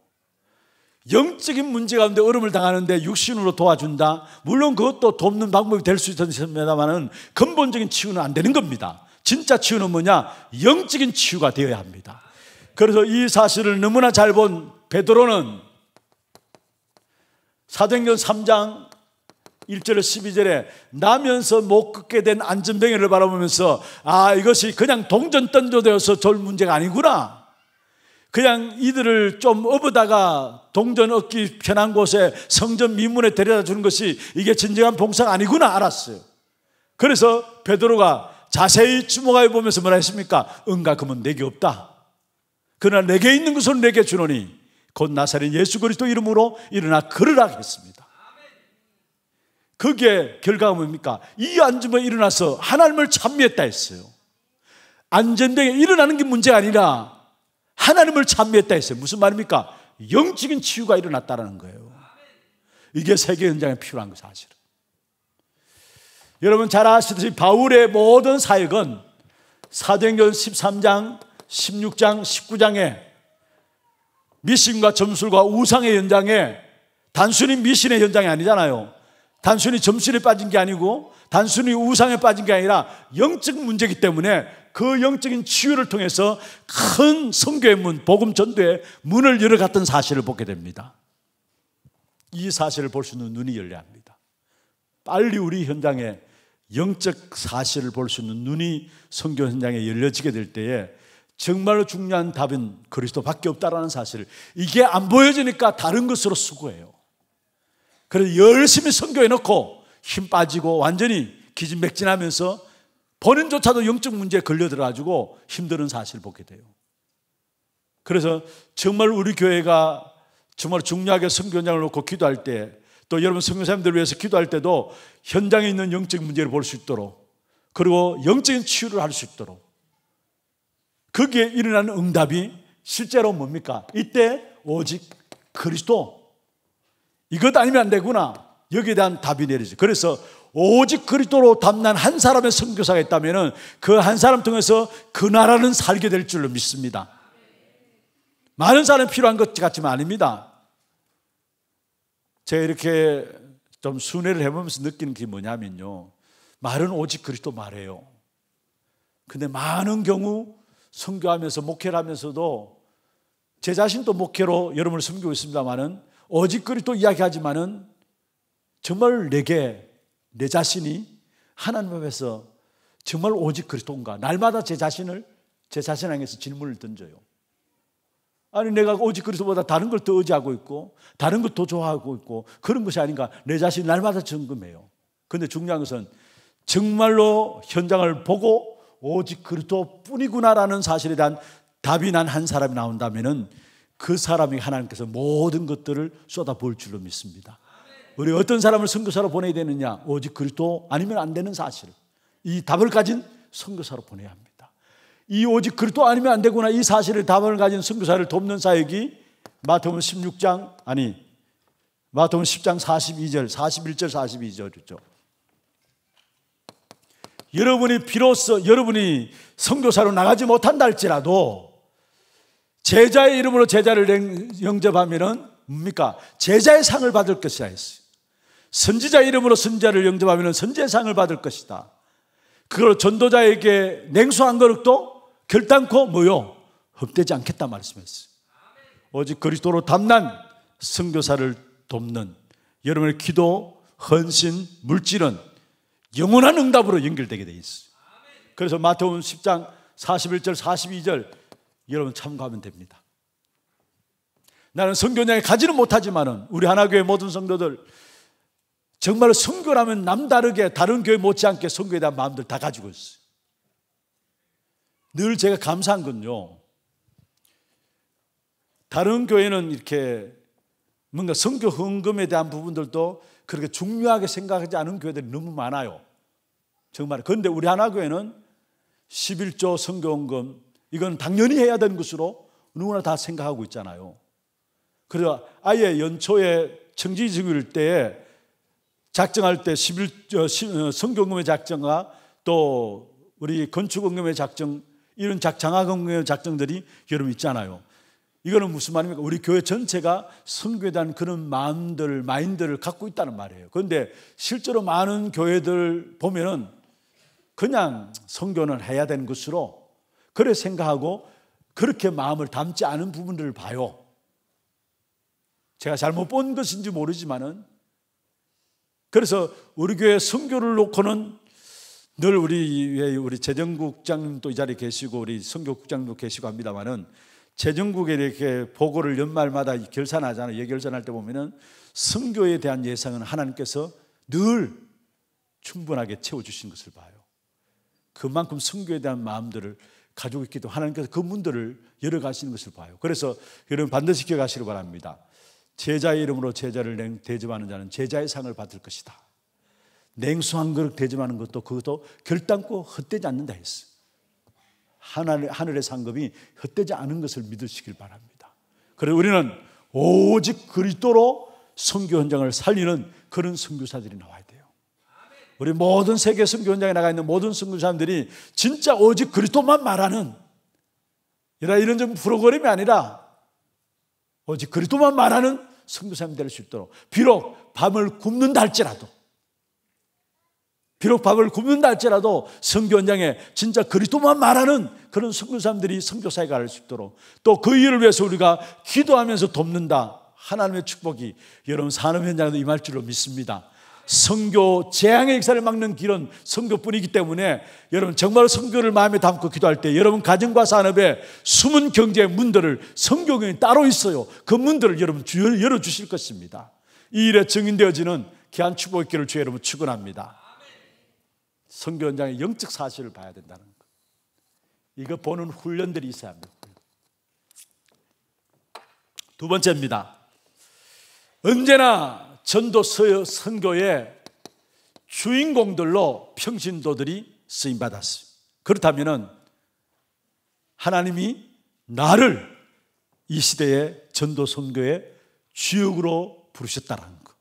영적인 문제 가운데 어려을 당하는데 육신으로 도와준다. 물론 그것도 돕는 방법이 될 수 있습니다만은 근본적인 치유는 안 되는 겁니다. 진짜 치유는 뭐냐? 영적인 치유가 되어야 합니다. 그래서 이 사실을 너무나 잘 본 베드로는 사도행전 3장 1절 12절에 나면서 못 걷게 된안전병이를 바라보면서 아 이것이 그냥 동전 던져되어서 졸 문제가 아니구나 그냥 이들을 좀 업어다가 동전 얻기 편한 곳에 성전 미문에 데려다 주는 것이 이게 진정한 봉사가 아니구나 알았어요 그래서 베드로가 자세히 주목하여 보면서 뭐라 했습니까? 은가 금은 내게 없다 그러나 내게 있는 것은 내게 주노니 곧 나사렛 예수 그리스도 이름으로 일어나 그으라 했습니다 그게 결과가 뭡니까? 이 앉음에 일어나서 하나님을 찬미했다 했어요. 안전병에 일어나는 게 문제가 아니라 하나님을 찬미했다 했어요. 무슨 말입니까? 영적인 치유가 일어났다라는 거예요. 이게 세계 현장에 필요한 거 사실은. 여러분 잘 아시듯이 바울의 모든 사역은 사도행전 13장, 16장, 19장에 미신과 점술과 우상의 현장에 단순히 미신의 현장이 아니잖아요. 단순히 점수에 빠진 게 아니고 단순히 우상에 빠진 게 아니라 영적 문제이기 때문에 그 영적인 치유를 통해서 큰 성교의 문, 복음 전도의 문을 열어갔던 사실을 보게 됩니다. 이 사실을 볼 수 있는 눈이 열려야 합니다. 빨리 우리 현장에 영적 사실을 볼 수 있는 눈이 성교 현장에 열려지게 될 때에 정말로 중요한 답은 그리스도밖에 없다라는 사실. 이게 안 보여지니까 다른 것으로 수고해요. 그래서 열심히 선교해 놓고 힘 빠지고 완전히 기진맥진하면서 본인조차도 영적 문제에 걸려들어가지고 힘드는 사실을 보게 돼요. 그래서 정말 우리 교회가 정말 중요하게 선교장을 놓고 기도할 때 또 여러분 선교사님들 위해서 기도할 때도 현장에 있는 영적 문제를 볼 수 있도록 그리고 영적인 치유를 할 수 있도록 거기에 일어나는 응답이 실제로 뭡니까? 이때 오직 그리스도 이것 아니면 안 되구나. 여기에 대한 답이 내리죠. 그래서 오직 그리스도로 담난 한 사람의 선교사가 있다면은 그 한 사람 통해서 그 나라는 살게 될 줄로 믿습니다. 많은 사람이 필요한 것 같지만 아닙니다. 제가 이렇게 좀 순회를 해보면서 느끼는 게 뭐냐면요. 말은 오직 그리스도 말해요. 근데 많은 경우 선교하면서 목회를 하면서도 제 자신도 목회로 여러분을 섬기고 있습니다만은 어짓거리 도 이야기하지만은 정말 내게 내 자신이 하나님 앞에서 정말 오직 그리스도인가? 날마다 제 자신을 제 자신 에게서 질문을 던져요. 아니 내가 오직 그리스도보다 다른 걸 더 의지하고 있고 다른 것더 좋아하고 있고 그런 것이 아닌가? 내 자신 날마다 점검해요. 근데 중요한 것은 정말로 현장을 보고 오직 그리스도뿐이구나라는 사실에 대한 답이 난 한 사람이 나온다면은 그 사람이 하나님께서 모든 것들을 쏟아부을 줄로 믿습니다. 우리 어떤 사람을 선교사로 보내야 되느냐? 오직 그리스도 아니면 안 되는 사실. 이 답을 가진 선교사로 보내야 합니다. 이 오직 그리스도 아니면 안 되구나 이 사실을 답을 가진 선교사를 돕는 사역이 마태복음 16장 아니 마태복음 10장 42절, 41절, 42절이죠. 여러분이 비로소 여러분이 선교사로 나가지 못한다 할지라도 제자의 이름으로 제자를 영접하면은 뭡니까? 제자의 상을 받을 것이다 했어요. 선지자 이름으로 선자를 영접하면 선지의 상을 받을 것이다. 그걸 전도자에게 냉수 한거룩도 결단코 뭐요? 흡되지 않겠다 말씀했어요. 오직 그리스도로 담난 선교사를 돕는 여러분의 기도, 헌신, 물질은 영원한 응답으로 연결되게 돼 있어요. 그래서 마태복음 10장 41절, 42절 여러분 참가하면 됩니다. 나는 성교장에 가지는 못하지만은 우리 하나교회 모든 성도들 정말 성교라면 남다르게 다른 교회 못지않게 성교에 대한 마음들 다 가지고 있어요. 늘 제가 감사한 건요. 다른 교회는 이렇게 뭔가 성교 헌금에 대한 부분들도 그렇게 중요하게 생각하지 않은 교회들이 너무 많아요. 정말. 그런데 우리 하나교회는 11조 성교 헌금, 이건 당연히 해야 되는 것으로 누구나 다 생각하고 있잖아요. 그래서 아예 연초에 청지지구일 때 작정할 때 11, 어, 어, 성경금의 작정과 또 우리 건축원금의 작정 이런 장학금의 작정들이 여러분 있잖아요. 이거는 무슨 말입니까? 우리 교회 전체가 선교에 대한 그런 마음들, 마인드를 갖고 있다는 말이에요. 그런데 실제로 많은 교회들 보면은 그냥 선교는 해야 되는 것으로 그래 생각하고 그렇게 마음을 담지 않은 부분들을 봐요. 제가 잘못 본 것인지 모르지만은 그래서 우리 교회 선교를 놓고는 늘 우리 우리 재정국장님도 이 자리에 계시고 우리 선교국장도 계시고 합니다만은 재정국에 이렇게 보고를 연말마다 결산하잖아요. 예결산할 때 보면은 선교에 대한 예상은 하나님께서 늘 충분하게 채워 주신 것을 봐요. 그만큼 선교에 대한 마음들을 가지고 있기 도 하나님께서 그 문들을 열어가시는 것을 봐요. 그래서 여러분 반드시 기억하시기 바랍니다. 제자의 이름으로 제자를 냉, 대접하는 자는 제자의 상을 받을 것이다. 냉수한 그릇 대접하는 것도 그것도 결단코 헛되지 않는다 했어. 하늘, 하늘의 상급이 헛되지 않은 것을 믿으시길 바랍니다. 그래서 우리는 오직 그리스도로 성교 현장을 살리는 그런 성교사들이 나와야 우리 모든 세계 선교 현장에 나가 있는 모든 선교사님들이 진짜 오직 그리스도만 말하는 이런 좀 프로그램이 아니라 오직 그리스도만 말하는 선교사님 될수 있도록 비록 밤을 굶는다 할지라도 비록 밥을 굶는다 할지라도 선교 현장에 진짜 그리스도만 말하는 그런 선교사님들이 선교사에 갈 수 있도록 또 그 일을 위해서 우리가 기도하면서 돕는다. 하나님의 축복이 여러분 산업 현장에도 임할 줄로 믿습니다. 성교 재앙의 역사를 막는 길은 성교뿐이기 때문에 여러분 정말 성교를 마음에 담고 기도할 때 여러분 가정과 산업의 숨은 경제의 문들을 성교경이 따로 있어요. 그 문들을 여러분 주여 열어 주실 것입니다. 이 일에 증인되어지는 귀한 축복의 길을 주여 여러분 축원합니다. 성교 현장의 영적 사실을 봐야 된다는 것. 이거 보는 훈련들이 있어야 합니다. 두 번째입니다. 언제나 전도 선교의 주인공들로 평신도들이 쓰임 받았습니다. 그렇다면은 하나님이 나를 이 시대의 전도 선교의 주역으로 부르셨다는 거.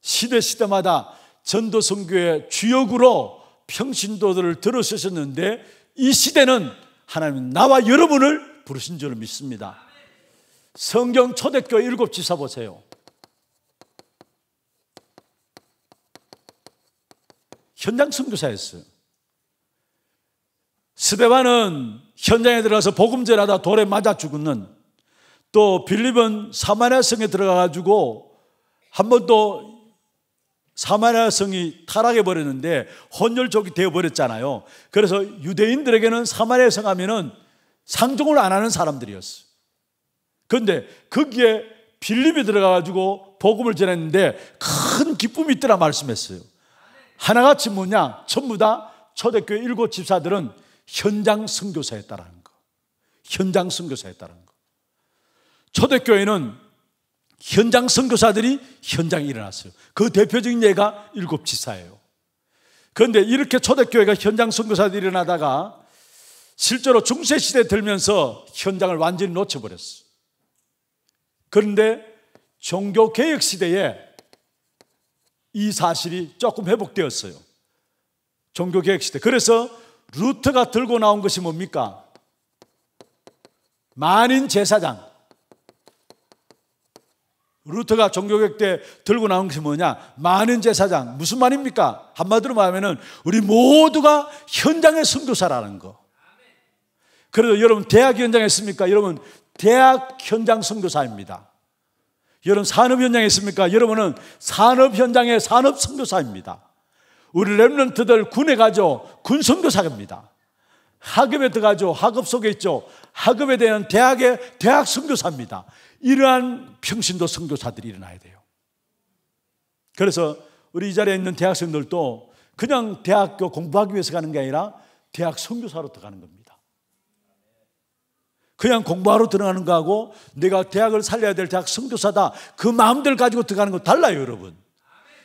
시대 시대마다 전도 선교의 주역으로 평신도들을 들으셨는데 이 시대는 하나님 나와 여러분을 부르신 줄 믿습니다. 성경 초대교회 일곱 지사 보세요. 현장 선교사였어요. 스베반은 현장에 들어가서 복음절하다 돌에 맞아 죽는 또 빌립은 사마리아 성에 들어가 가지고 한 번도 사마리아 성이 타락해 버렸는데 헌혈족이 되어 버렸잖아요. 그래서 유대인들에게는 사마리아 성 하면은 상종을 안 하는 사람들이었어 그런데 거기에 빌립이 들어가 가지고 복음을 전했는데 큰 기쁨이 있더라 말씀했어요. 하나같이 뭐냐? 전부 다 초대교회 일곱 집사들은 현장 선교사였다라는 거. 현장 선교사였다라는 거. 초대교회는 현장 선교사들이 현장에 일어났어요. 그 대표적인 예가 일곱 집사예요. 그런데 이렇게 초대교회가 현장 선교사들이 일어나다가 실제로 중세 시대 들면서 현장을 완전히 놓쳐버렸어. 그런데 종교 개혁 시대에 이 사실이 조금 회복되었어요. 종교개혁 시대. 그래서 루트가 들고 나온 것이 뭡니까? 만인 제사장. 루터가 종교개때 들고 나온 것이 뭐냐? 많은 제사장. 무슨 말입니까? 한마디로 말하면은 우리 모두가 현장의 선교사라는 거. 그래서 여러분 대학 현장 했습니까? 여러분 대학 현장 선교사입니다. 여러분 산업 현장에 있습니까? 여러분은 산업 현장의 산업 선교사입니다. 우리 렘런트들 군에 가죠. 군 선교사입니다. 학업에 들어가죠. 학업 속에 있죠. 학업에 대한 대학의 대학 선교사입니다. 이러한 평신도 선교사들이 일어나야 돼요. 그래서 우리 이 자리에 있는 대학생들도 그냥 대학교 공부하기 위해서 가는 게 아니라 대학 선교사로 들어가는 겁니다. 그냥 공부하러 들어가는 거하고 내가 대학을 살려야 될 대학 선교사다 그 마음들 가지고 들어가는 거 달라요, 여러분.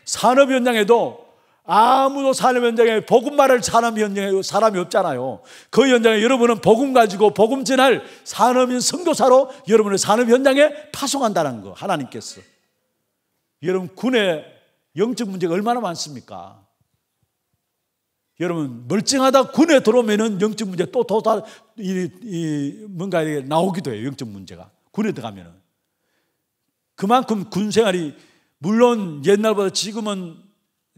산업 현장에도 아무도 산업 현장에 복음 말할 산업 현장에 사람이 없잖아요. 그 현장에 여러분은 복음 가지고 복음 전할 산업인 선교사로 여러분을 산업 현장에 파송한다는 거 하나님께서. 여러분 군에 영적 문제가 얼마나 많습니까? 여러분 멀쩡하다 군에 들어오면은 영적 문제 또더 이, 이 뭔가 나오기도 해요 영적 문제가 군에 들어가면은 그만큼 군 생활이 물론 옛날보다 지금은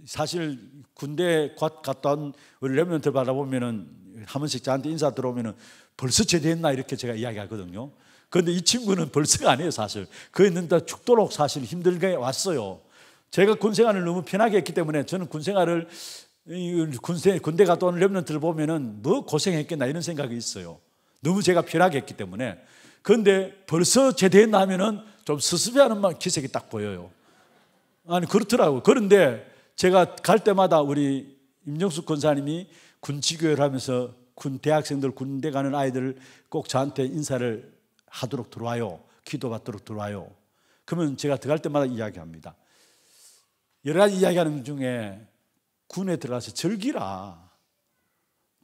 사실 군대 갔던온 우리 레몬트 받아보면은 한 번씩 저한테 인사 들어오면은 벌써 제대했나 이렇게 제가 이야기하거든요. 그런데 이 친구는 벌써가 아니에요 사실. 그 있는데 죽도록 사실 힘들게 왔어요. 제가 군 생활을 너무 편하게 했기 때문에 저는 군 생활을 군세, 군대 갔다 오는 랩런트를 보면은 뭐 고생했겠나 이런 생각이 있어요. 너무 제가 편하게 했기 때문에. 그런데 벌써 제대했나 하면은 좀 수습해하는 막 기색이 딱 보여요. 아니, 그렇더라고 그런데 제가 갈 때마다 우리 임정숙 권사님이 군치교회를 하면서 군 대학생들 군대 가는 아이들꼭 저한테 인사를 하도록 들어와요. 기도받도록 들어와요. 그러면 제가 들어갈 때마다 이야기합니다. 여러 가지 이야기하는 중에 군에 들어가서 즐기라.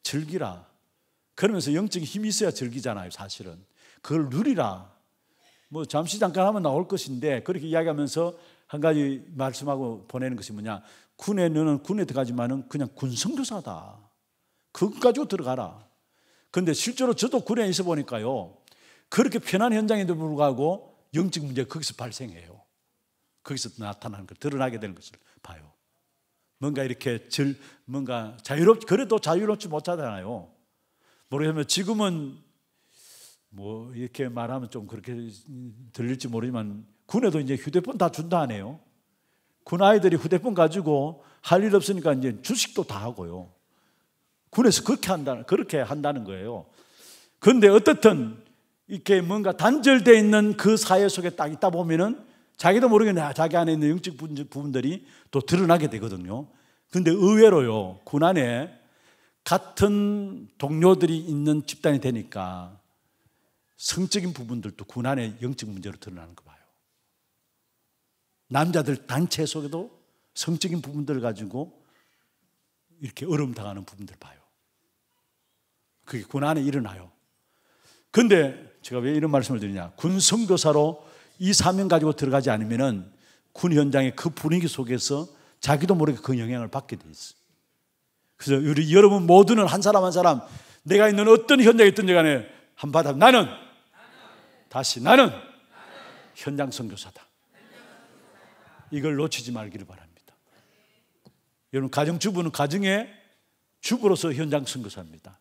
즐기라. 그러면서 영적인 힘이 있어야 즐기잖아요, 사실은. 그걸 누리라. 뭐 잠시 잠깐 하면 나올 것인데 그렇게 이야기하면서 한 가지 말씀하고 보내는 것이 뭐냐? 군에 너는 군에 들어가지만은 그냥 군성교사다 그것 가지고 들어가라. 근데 실제로 저도 군에 있어 보니까요. 그렇게 편한 현장에도 불구하고 영적 문제가 거기서 발생해요. 거기서 나타나는 걸 드러나게 되는 것을 봐요. 뭔가 이렇게 즐, 뭔가 자유롭, 그래도 자유롭지 못하잖아요. 모르겠으면 지금은 뭐 이렇게 말하면 좀 그렇게 들릴지 모르지만 군에도 이제 휴대폰 다 준다 하네요. 군 아이들이 휴대폰 가지고 할 일 없으니까 이제 주식도 다 하고요. 군에서 그렇게 한다, 그렇게 한다는 거예요. 그런데 어떻든 이렇게 뭔가 단절되어 있는 그 사회 속에 딱 있다 보면은 자기도 모르게 자기 안에 있는 영적 부분들이 또 드러나게 되거든요. 근데 의외로요, 고난에 같은 동료들이 있는 집단이 되니까 성적인 부분들도 고난의 영적 문제로 드러나는 거 봐요. 남자들 단체 속에도 성적인 부분들 가지고 이렇게 어려 당하는 부분들 봐요. 그게 고난에 일어나요. 근데 제가 왜 이런 말씀을 드리냐. 군 선교사로 이 사명 가지고 들어가지 않으면은 군 현장의 그 분위기 속에서 자기도 모르게 그 영향을 받게 돼 있어요. 그래서 우리 여러분 모두는 한 사람 한 사람 내가 있는 어떤 현장에 있든지 간에 한 바닥 나는 다시 나는 현장 선교사다. 이걸 놓치지 말기를 바랍니다. 여러분 가정주부는 가정의 주부로서 현장 선교사입니다.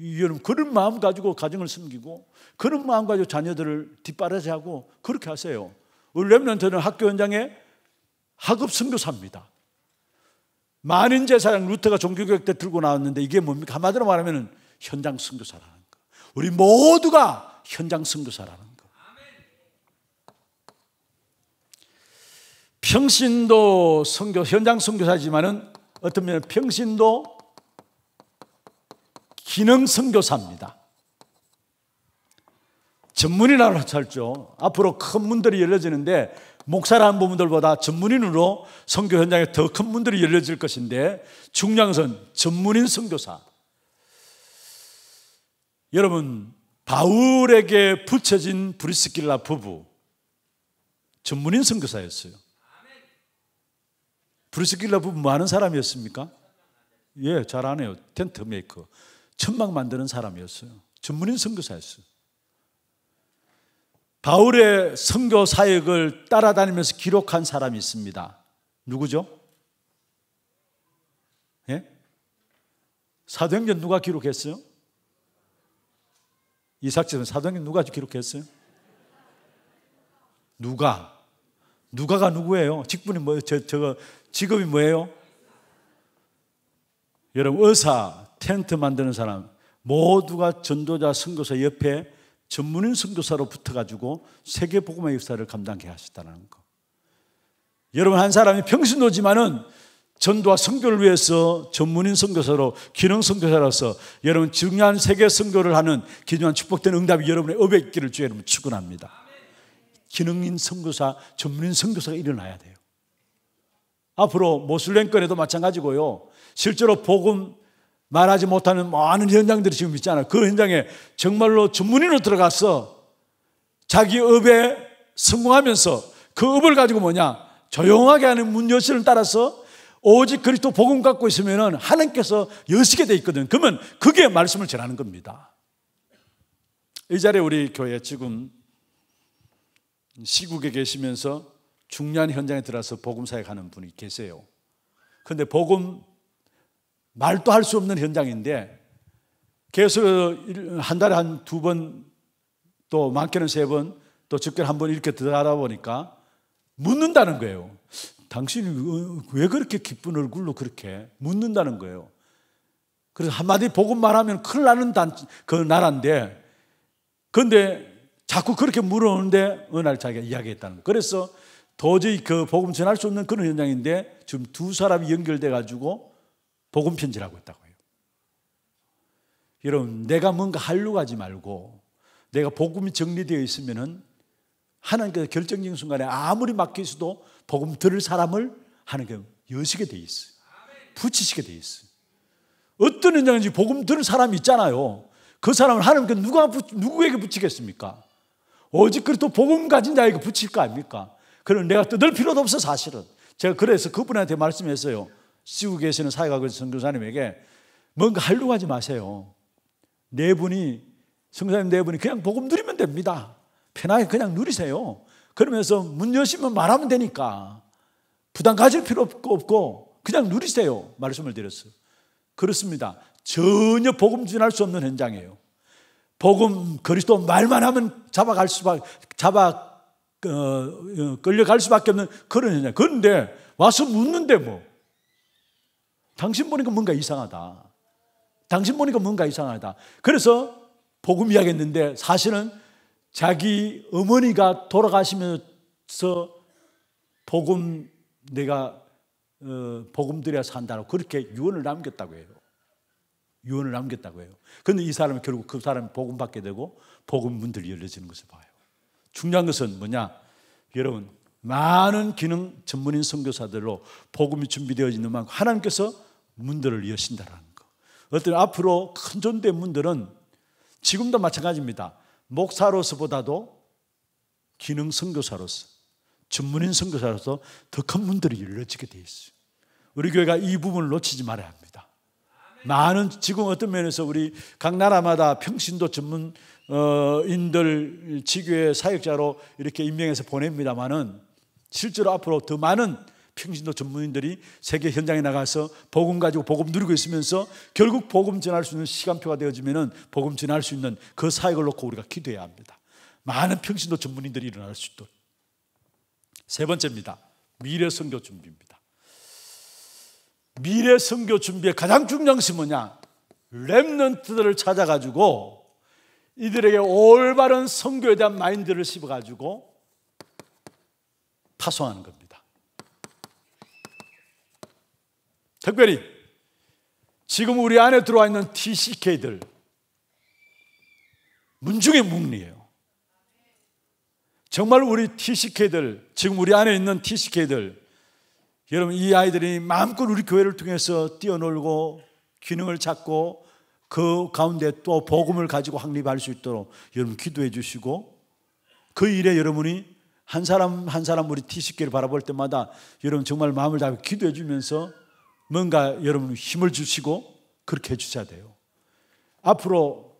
여러분 그런 마음 가지고 가정을 숨기고 그런 마음 가지고 자녀들을 뒷바라지하고 그렇게 하세요. 우리 렘넌트는 학교 현장에 학업 선교사입니다. 많은 제사장 루터가 종교교육 때 들고 나왔는데 이게 뭡니까? 한마디로 말하면 현장 선교사라는 거. 우리 모두가 현장 선교사라는 거. 평신도 선교 현장 선교사지만은 어떤 면에 평신도 기능 선교사입니다. 전문인으로 살죠. 앞으로 큰 문들이 열려지는데 목사라는 부분들보다 전문인으로 선교 현장에 더 큰 문들이 열려질 것인데 중요한 것은 전문인 선교사. 여러분 바울에게 붙여진 브리스길라 부부 전문인 선교사였어요. 브리스길라 부부 많은 뭐 사람이었습니까? 예, 잘 아네요. 텐트 메이커. 천막 만드는 사람이었어요. 전문인 선교사였어요. 바울의 선교 사역을 따라다니면서 기록한 사람이 있습니다. 누구죠? 예? 사도행전 누가 기록했어요? 이삭집은 사도행전 누가 기록했어요? 누가? 누가가 누구예요? 직분이 뭐, 저, 저, 직업이 뭐예요? 여러분, 의사, 텐트 만드는 사람 모두가 전도자 선교사 옆에 전문인 선교사로 붙어가지고 세계 복음의 역사를 감당해 하셨다는 거. 여러분 한 사람이 평신도지만은 전도와 선교를 위해서 전문인 선교사로 기능 선교사로서 여러분 중요한 세계 선교를 하는 기중한 축복된 응답이 여러분의 업에 있기를 주 여러분 축원합니다. 기능인 선교사, 전문인 선교사가 일어나야 돼요. 앞으로 모슬렘권에도 마찬가지고요. 실제로 복음 말하지 못하는 많은 현장들이 지금 있잖아요. 그 현장에 정말로 전문인으로 들어가서 자기 업에 성공하면서 그 업을 가지고 뭐냐 조용하게 하는 문 여신을 따라서 오직 그리스도 복음 갖고 있으면은 하나님께서 여시게 돼 있거든. 그러면 그게 말씀을 전하는 겁니다. 이 자리에 우리 교회 지금 시국에 계시면서 중요한 현장에 들어서 복음 사역 하는 분이 계세요. 근데 복음 말도 할 수 없는 현장인데 계속 한 달에 한 두 번 또 많게는 세 번또 적게는 한번 이렇게 들어알다보니까 묻는다는 거예요. 당신이 그, 왜 그렇게 기쁜 얼굴로 그렇게 묻는다는 거예요. 그래서 한마디 복음 말하면 큰일 나는 단, 그 나라인데 그런데 자꾸 그렇게 물어오는데 어느 날 자기가 이야기했다는 거예요. 그래서 도저히 그 복음 전할 수 없는 그런 현장인데 지금 두 사람이 연결돼 가지고 복음 편지라고 했다고요. 여러분, 내가 뭔가 하려고 하지 말고 내가 복음이 정리되어 있으면은 하나님께서 결정적인 순간에 아무리 막혀 있도 복음 들을 사람을 하나님 여시게 돼 있어. 붙이시게 돼 있어. 어떤 현장인지 복음 들을 사람이 있잖아요. 그 사람을 하나님께 누가 누구에게 붙이겠습니까? 오직 그리도 복음 가진 자에게 붙일 거 아닙니까? 그럼 내가 뜯을 필요도 없어 사실은. 제가 그래서 그분한테 말씀했어요. 쓰고 계시는 사회과학 선교사님에게 뭔가 하려고 하지 마세요. 네 분이, 성사님 네 분이 그냥 복음 누리면 됩니다. 편하게 그냥 누리세요. 그러면서 문 여시면 말하면 되니까 부담 가질 필요 없고, 그냥 누리세요. 말씀을 드렸어요. 그렇습니다. 전혀 복음 진할 수 없는 현장이에요. 복음 그리스도 말만 하면 잡아갈 수밖에 잡아 어, 어, 끌려갈 수밖에 없는 그런 현장. 그런데 와서 묻는데 뭐 당신 보니까 뭔가 이상하다. 당신 보니까 뭔가 이상하다. 그래서 복음 이야기했는데 사실은 자기 어머니가 돌아가시면서 복음 내가 어, 복음 드려 야 산다고 그렇게 유언을 남겼다고 해요. 유언을 남겼다고 해요. 그런데 이 사람은 결국 그 사람이 복음 받게 되고 복음 문들이 열려지는 것을 봐요. 중요한 것은 뭐냐? 여러분 많은 기능 전문인 선교사들로 복음이 준비되어 있는 만큼 하나님께서 문들을 여신다라는 거. 어떤 앞으로 큰 존대 문들은 지금도 마찬가지입니다. 목사로서보다도 기능 선교사로서 전문인 선교사로서 더 큰 문들이 열려지게 돼 있어요. 우리 교회가 이 부분을 놓치지 말아야 합니다. 많은 지금 어떤 면에서 우리 각 나라마다 평신도 전문인들 어, 직위의 사역자로 이렇게 임명해서 보냅니다만은 실제로 앞으로 더 많은 평신도 전문인들이 세계 현장에 나가서 복음 가지고 복음 누리고 있으면서 결국 복음 전할 수 있는 시간표가 되어지면은 복음 전할 수 있는 그 사역을 놓고 우리가 기도해야 합니다. 많은 평신도 전문인들이 일어날 수 있도록. 세 번째입니다. 미래 선교 준비입니다. 미래 선교 준비의 가장 중요한 것이 뭐냐? 렘넌트들을 찾아가지고 이들에게 올바른 선교에 대한 마인드를 씹어가지고 파송하는 겁니다. 특별히 지금 우리 안에 들어와 있는 TCK들 문중의 묵리예요. 정말 우리 TCK들 지금 우리 안에 있는 TCK들 여러분 이 아이들이 마음껏 우리 교회를 통해서 뛰어놀고 기능을 찾고 그 가운데 또 복음을 가지고 확립할 수 있도록 여러분 기도해 주시고 그 일에 여러분이 한 사람 한 사람 우리 티식교를 바라볼 때마다 여러분 정말 마음을 다 기도해 주면서 뭔가 여러분 힘을 주시고 그렇게 해 주셔야 돼요. 앞으로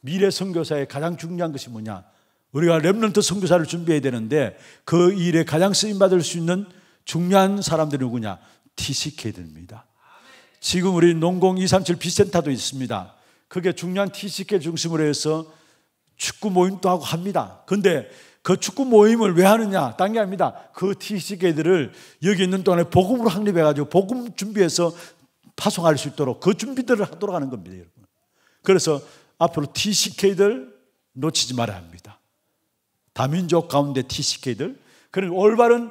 미래 선교사의 가장 중요한 것이 뭐냐? 우리가 렘런트 선교사를 준비해야 되는데 그 일에 가장 쓰임 받을 수 있는 중요한 사람들이 누구냐? TCK들입니다. 지금 우리 농공 237 비센터도 있습니다. 그게 중요한 TCK 중심으로 해서 축구 모임도 하고 합니다. 근데 그 축구 모임을 왜 하느냐? 딴게 아닙니다. 그 티식애들을 여기 있는 동안에 복음으로 확립해가지고 복음 준비해서 파송할 수 있도록 그 준비들을 하도록 하는 겁니다, 여러분. 그래서 앞으로 TCK들 놓치지 말아야 합니다. 다민족 가운데 TCK들, 그런 올바른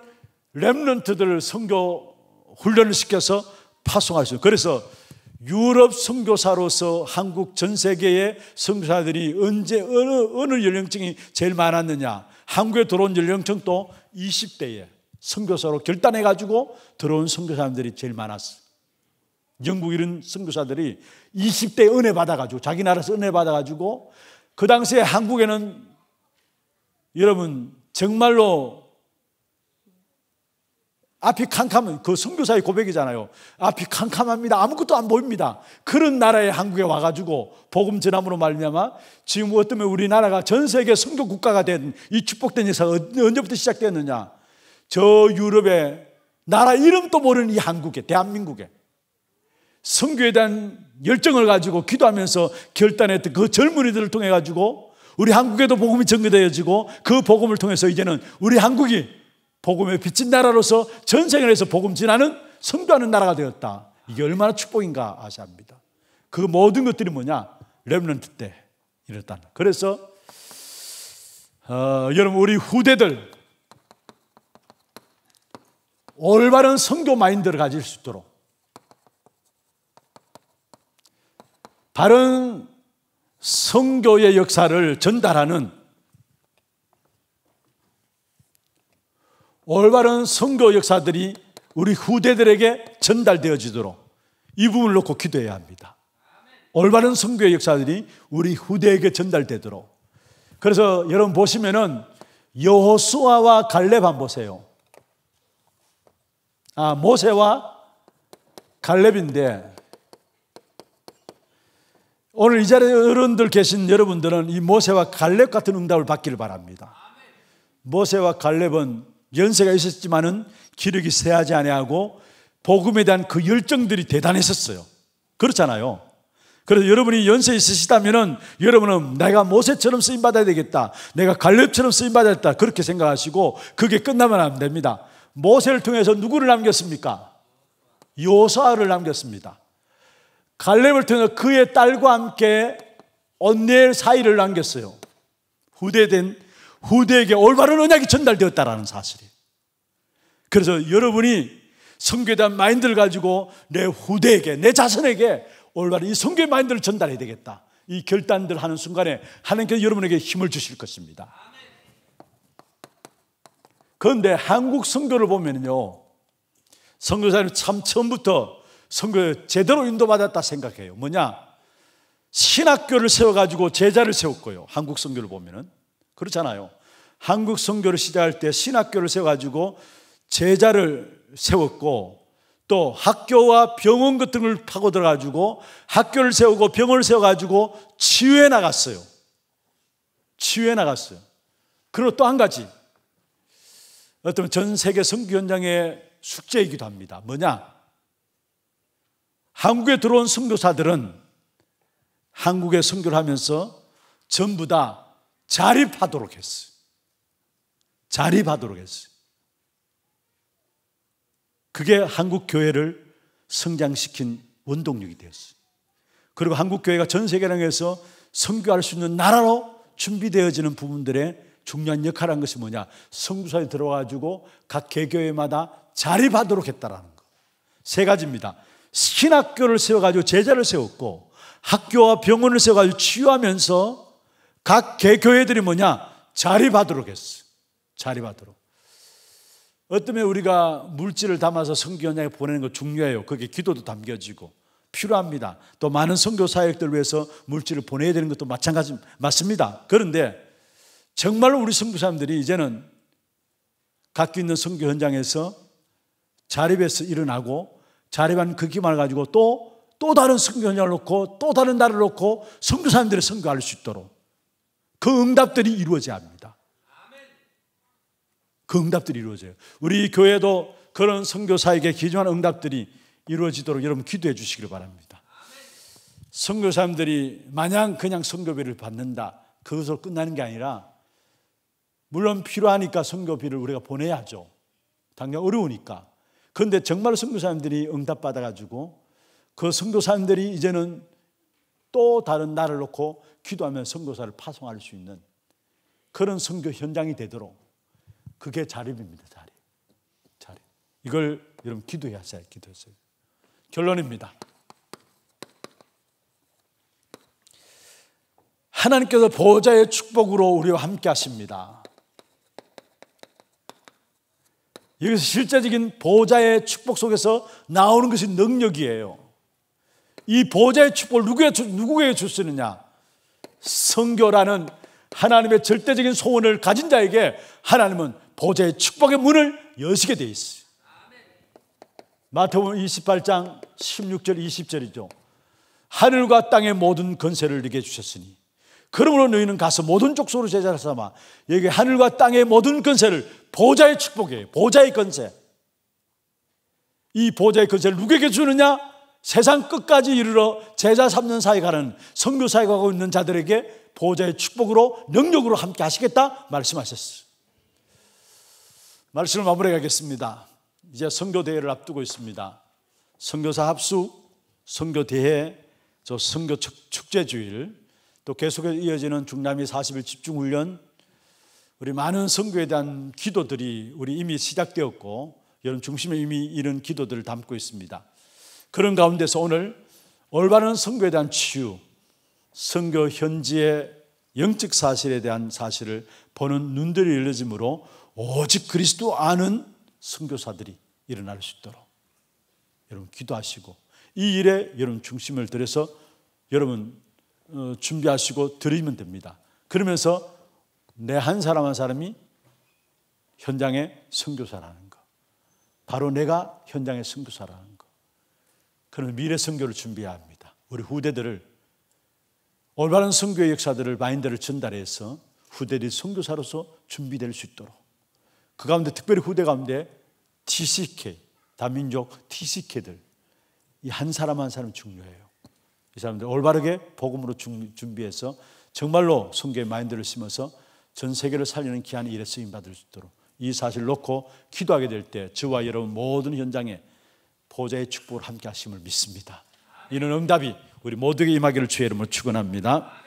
랩런트들을 선교 훈련을 시켜서 파송할 수 있는. 그래서 유럽 선교사로서 한국 전 세계의 선교사들이 언제 어느 어느 연령층이 제일 많았느냐? 한국에 들어온 연령층 또 20대에 선교사로 결단해가지고 들어온 선교사님들이 제일 많았어. 영국 이런 선교사들이 20대 은혜 받아가지고 자기 나라에서 은혜 받아가지고 그 당시에 한국에는 여러분 정말로 앞이 캄캄한 그 선교사의 고백이잖아요. 앞이 캄캄합니다. 아무것도 안 보입니다. 그런 나라에 한국에 와가지고 복음 전함으로 말미암아 지금 어엇때 우리나라가 전 세계 선교 국가가 된 이 축복된 역사가 언제부터 시작되었느냐? 저유럽에 나라 이름도 모르는 이 한국에 대한민국에 선교에 대한 열정을 가지고 기도하면서 결단했던 그 젊은이들을 통해 가지고 우리 한국에도 복음이 전개되어지고 그 복음을 통해서 이제는 우리 한국이 복음의 빛진 나라로서 전 세계에서 복음 지나는성교하는 나라가 되었다. 이게 얼마나 축복인가 아셔야 합니다. 그 모든 것들이 뭐냐? 렘런트 때 이랬다. 그래서 어, 여러분 우리 후대들 올바른 선교 마인드를 가질 수 있도록 바른 선교의 역사를 전달하는 올바른 선교 역사들이 우리 후대들에게 전달되어지도록 이 부분을 놓고 기도해야 합니다. 올바른 선교의 역사들이 우리 후대에게 전달되도록. 그래서 여러분 보시면은 여호수아와 갈렙 한 보세요. 아, 모세와 갈렙인데 오늘 이 자리에 어른들 계신 여러분들은 이 모세와 갈렙 같은 응답을 받기를 바랍니다. 모세와 갈렙은 연세가 있었지만은 기력이 세하지 아니하고 복음에 대한 그 열정들이 대단했었어요. 그렇잖아요. 그래서 여러분이 연세 있으시다면은 여러분은 내가 모세처럼 쓰임 받아야 되겠다. 내가 갈렙처럼 쓰임 받았다. 그렇게 생각하시고 그게 끝나면 안 됩니다. 모세를 통해서 누구를 남겼습니까? 요사를 남겼습니다. 갈렙을 통해서 그의 딸과 함께 언니의 사이를 남겼어요. 후대된 후대에게 올바른 언약이 전달되었다라는 사실이에요. 그래서 여러분이 성교에 대한 마인드를 가지고 내 후대에게, 내 자손에게 올바른 이 성교의 마인드를 전달해야 되겠다. 이 결단들 하는 순간에 하나님께서 여러분에게 힘을 주실 것입니다. 그런데 한국 성교를 보면요. 성교사님참 처음부터 성교에 제대로 인도받았다 생각해요. 뭐냐? 신학교를 세워가지고 제자를 세웠고요. 한국 성교를 보면은. 그렇잖아요. 한국 선교를 시작할 때 신학교를 세워가지고 제자를 세웠고 또 학교와 병원 같은 걸 파고 들어가지고 학교를 세우고 병원을 세워가지고 치유해 나갔어요. 치유해 나갔어요. 그리고 또 한 가지 어떤 전 세계 선교 현장의 숙제이기도 합니다. 뭐냐? 한국에 들어온 선교사들은 한국에 선교를 하면서 전부 다 자립하도록 했어요. 자립하도록 했어요. 그게 한국 교회를 성장시킨 원동력이 되었어요. 그리고 한국 교회가 전 세계랑에서 선교할 수 있는 나라로 준비되어지는 부분들의 중요한 역할한 것이 뭐냐? 성부사에 들어가지고 각 개교회마다 자립하도록 했다라는 거. 세 가지입니다. 신학교를 세워가지고 제자를 세웠고 학교와 병원을 세워가지고 치유하면서 각 개교회들이 뭐냐? 자립하도록 했어. 자립하도록. 어쩌면 우리가 물질을 담아서 선교 현장에 보내는 거 중요해요. 거기에 기도도 담겨지고 필요합니다. 또 많은 선교 사역들 위해서 물질을 보내야 되는 것도 마찬가지 맞습니다. 그런데 정말로 우리 선교사님들이 이제는 각기 있는 선교 현장에서 자립해서 일어나고 자립한 그 기만을 가지고 또 또 다른 선교 현장을 놓고 또 다른 나라를 놓고 선교사님들이 선교할 수 있도록 그 응답들이 이루어져야 합니다. 그 응답들이 이루어져요. 우리 교회도 그런 선교사에게 기존한 응답들이 이루어지도록 여러분 기도해 주시기를 바랍니다. 선교사님들이 마냥 그냥 선교비를 받는다. 그것으로 끝나는 게 아니라 물론 필요하니까 선교비를 우리가 보내야죠. 당장 어려우니까. 그런데 정말 선교사님들이 응답받아 가지고 그 선교사님들이 이제는 또 다른 나를 놓고 기도하면 선교사를 파송할 수 있는 그런 선교 현장이 되도록 그게 자립입니다. 자립. 자립. 이걸 여러분 기도해야 기도했어요. 결론입니다. 하나님께서 보호자의 축복으로 우리와 함께 하십니다. 여기서 실제적인 보호자의 축복 속에서 나오는 것이 능력이에요. 이 보호자의 축복을 누구에게 줄수 있느냐? 성교라는 하나님의 절대적인 소원을 가진 자에게 하나님은 보좌의 축복의 문을 여시게 돼 있어요. 마태복음 28장 16절 20절이죠. 하늘과 땅의 모든 건세를 네게 주셨으니 그러므로 너희는 가서 모든 족속으로 제자를 삼아 여기 하늘과 땅의 모든 건세를 보좌의 축복이에요. 보좌의 건세. 이 보좌의 건세를 누구에게 주느냐? 세상 끝까지 이르러 제자 3년 사이 가는 선교 사에 가고 있는 자들에게 보호자의 축복으로 능력으로 함께 하시겠다 말씀하셨어 말씀을 마무리하겠습니다. 이제 선교대회를 앞두고 있습니다. 선교사 합수, 선교대회, 저 선교 축제 주일, 또 계속해서 이어지는 중남미 40일 집중훈련, 우리 많은 선교에 대한 기도들이 우리 이미 시작되었고, 여러분 중심에 이미 이런 기도들을 담고 있습니다. 그런 가운데서 오늘 올바른 선교에 대한 치유, 선교 현지의 영적 사실에 대한 사실을 보는 눈들이 열려지므로 오직 그리스도 아는 선교사들이 일어날 수 있도록 여러분 기도하시고 이 일에 여러분 중심을 들여서 여러분 어, 준비하시고 드리면 됩니다. 그러면서 내 한 사람 한 사람이 현장의 선교사라는 거, 바로 내가 현장의 선교사라는 거. 그런 미래 선교를 준비해야 합니다. 우리 후대들을 올바른 선교의 역사들을 마인드를 전달해서 후대들이 선교사로서 준비될 수 있도록 그 가운데 특별히 후대 가운데 TCK 다민족 TCK들 이 한 사람 한 사람 중요해요. 이 사람들 올바르게 복음으로 준비해서 정말로 선교의 마인드를 심어서 전 세계를 살리는 귀한 일에 쓰임 받을 수 있도록 이 사실 놓고 기도하게 될 때 저와 여러분 모든 현장에 보좌의 축복을 함께 하심을 믿습니다. 이는 응답이 우리 모두에게 임하기를 주의 이름으로 축원합니다.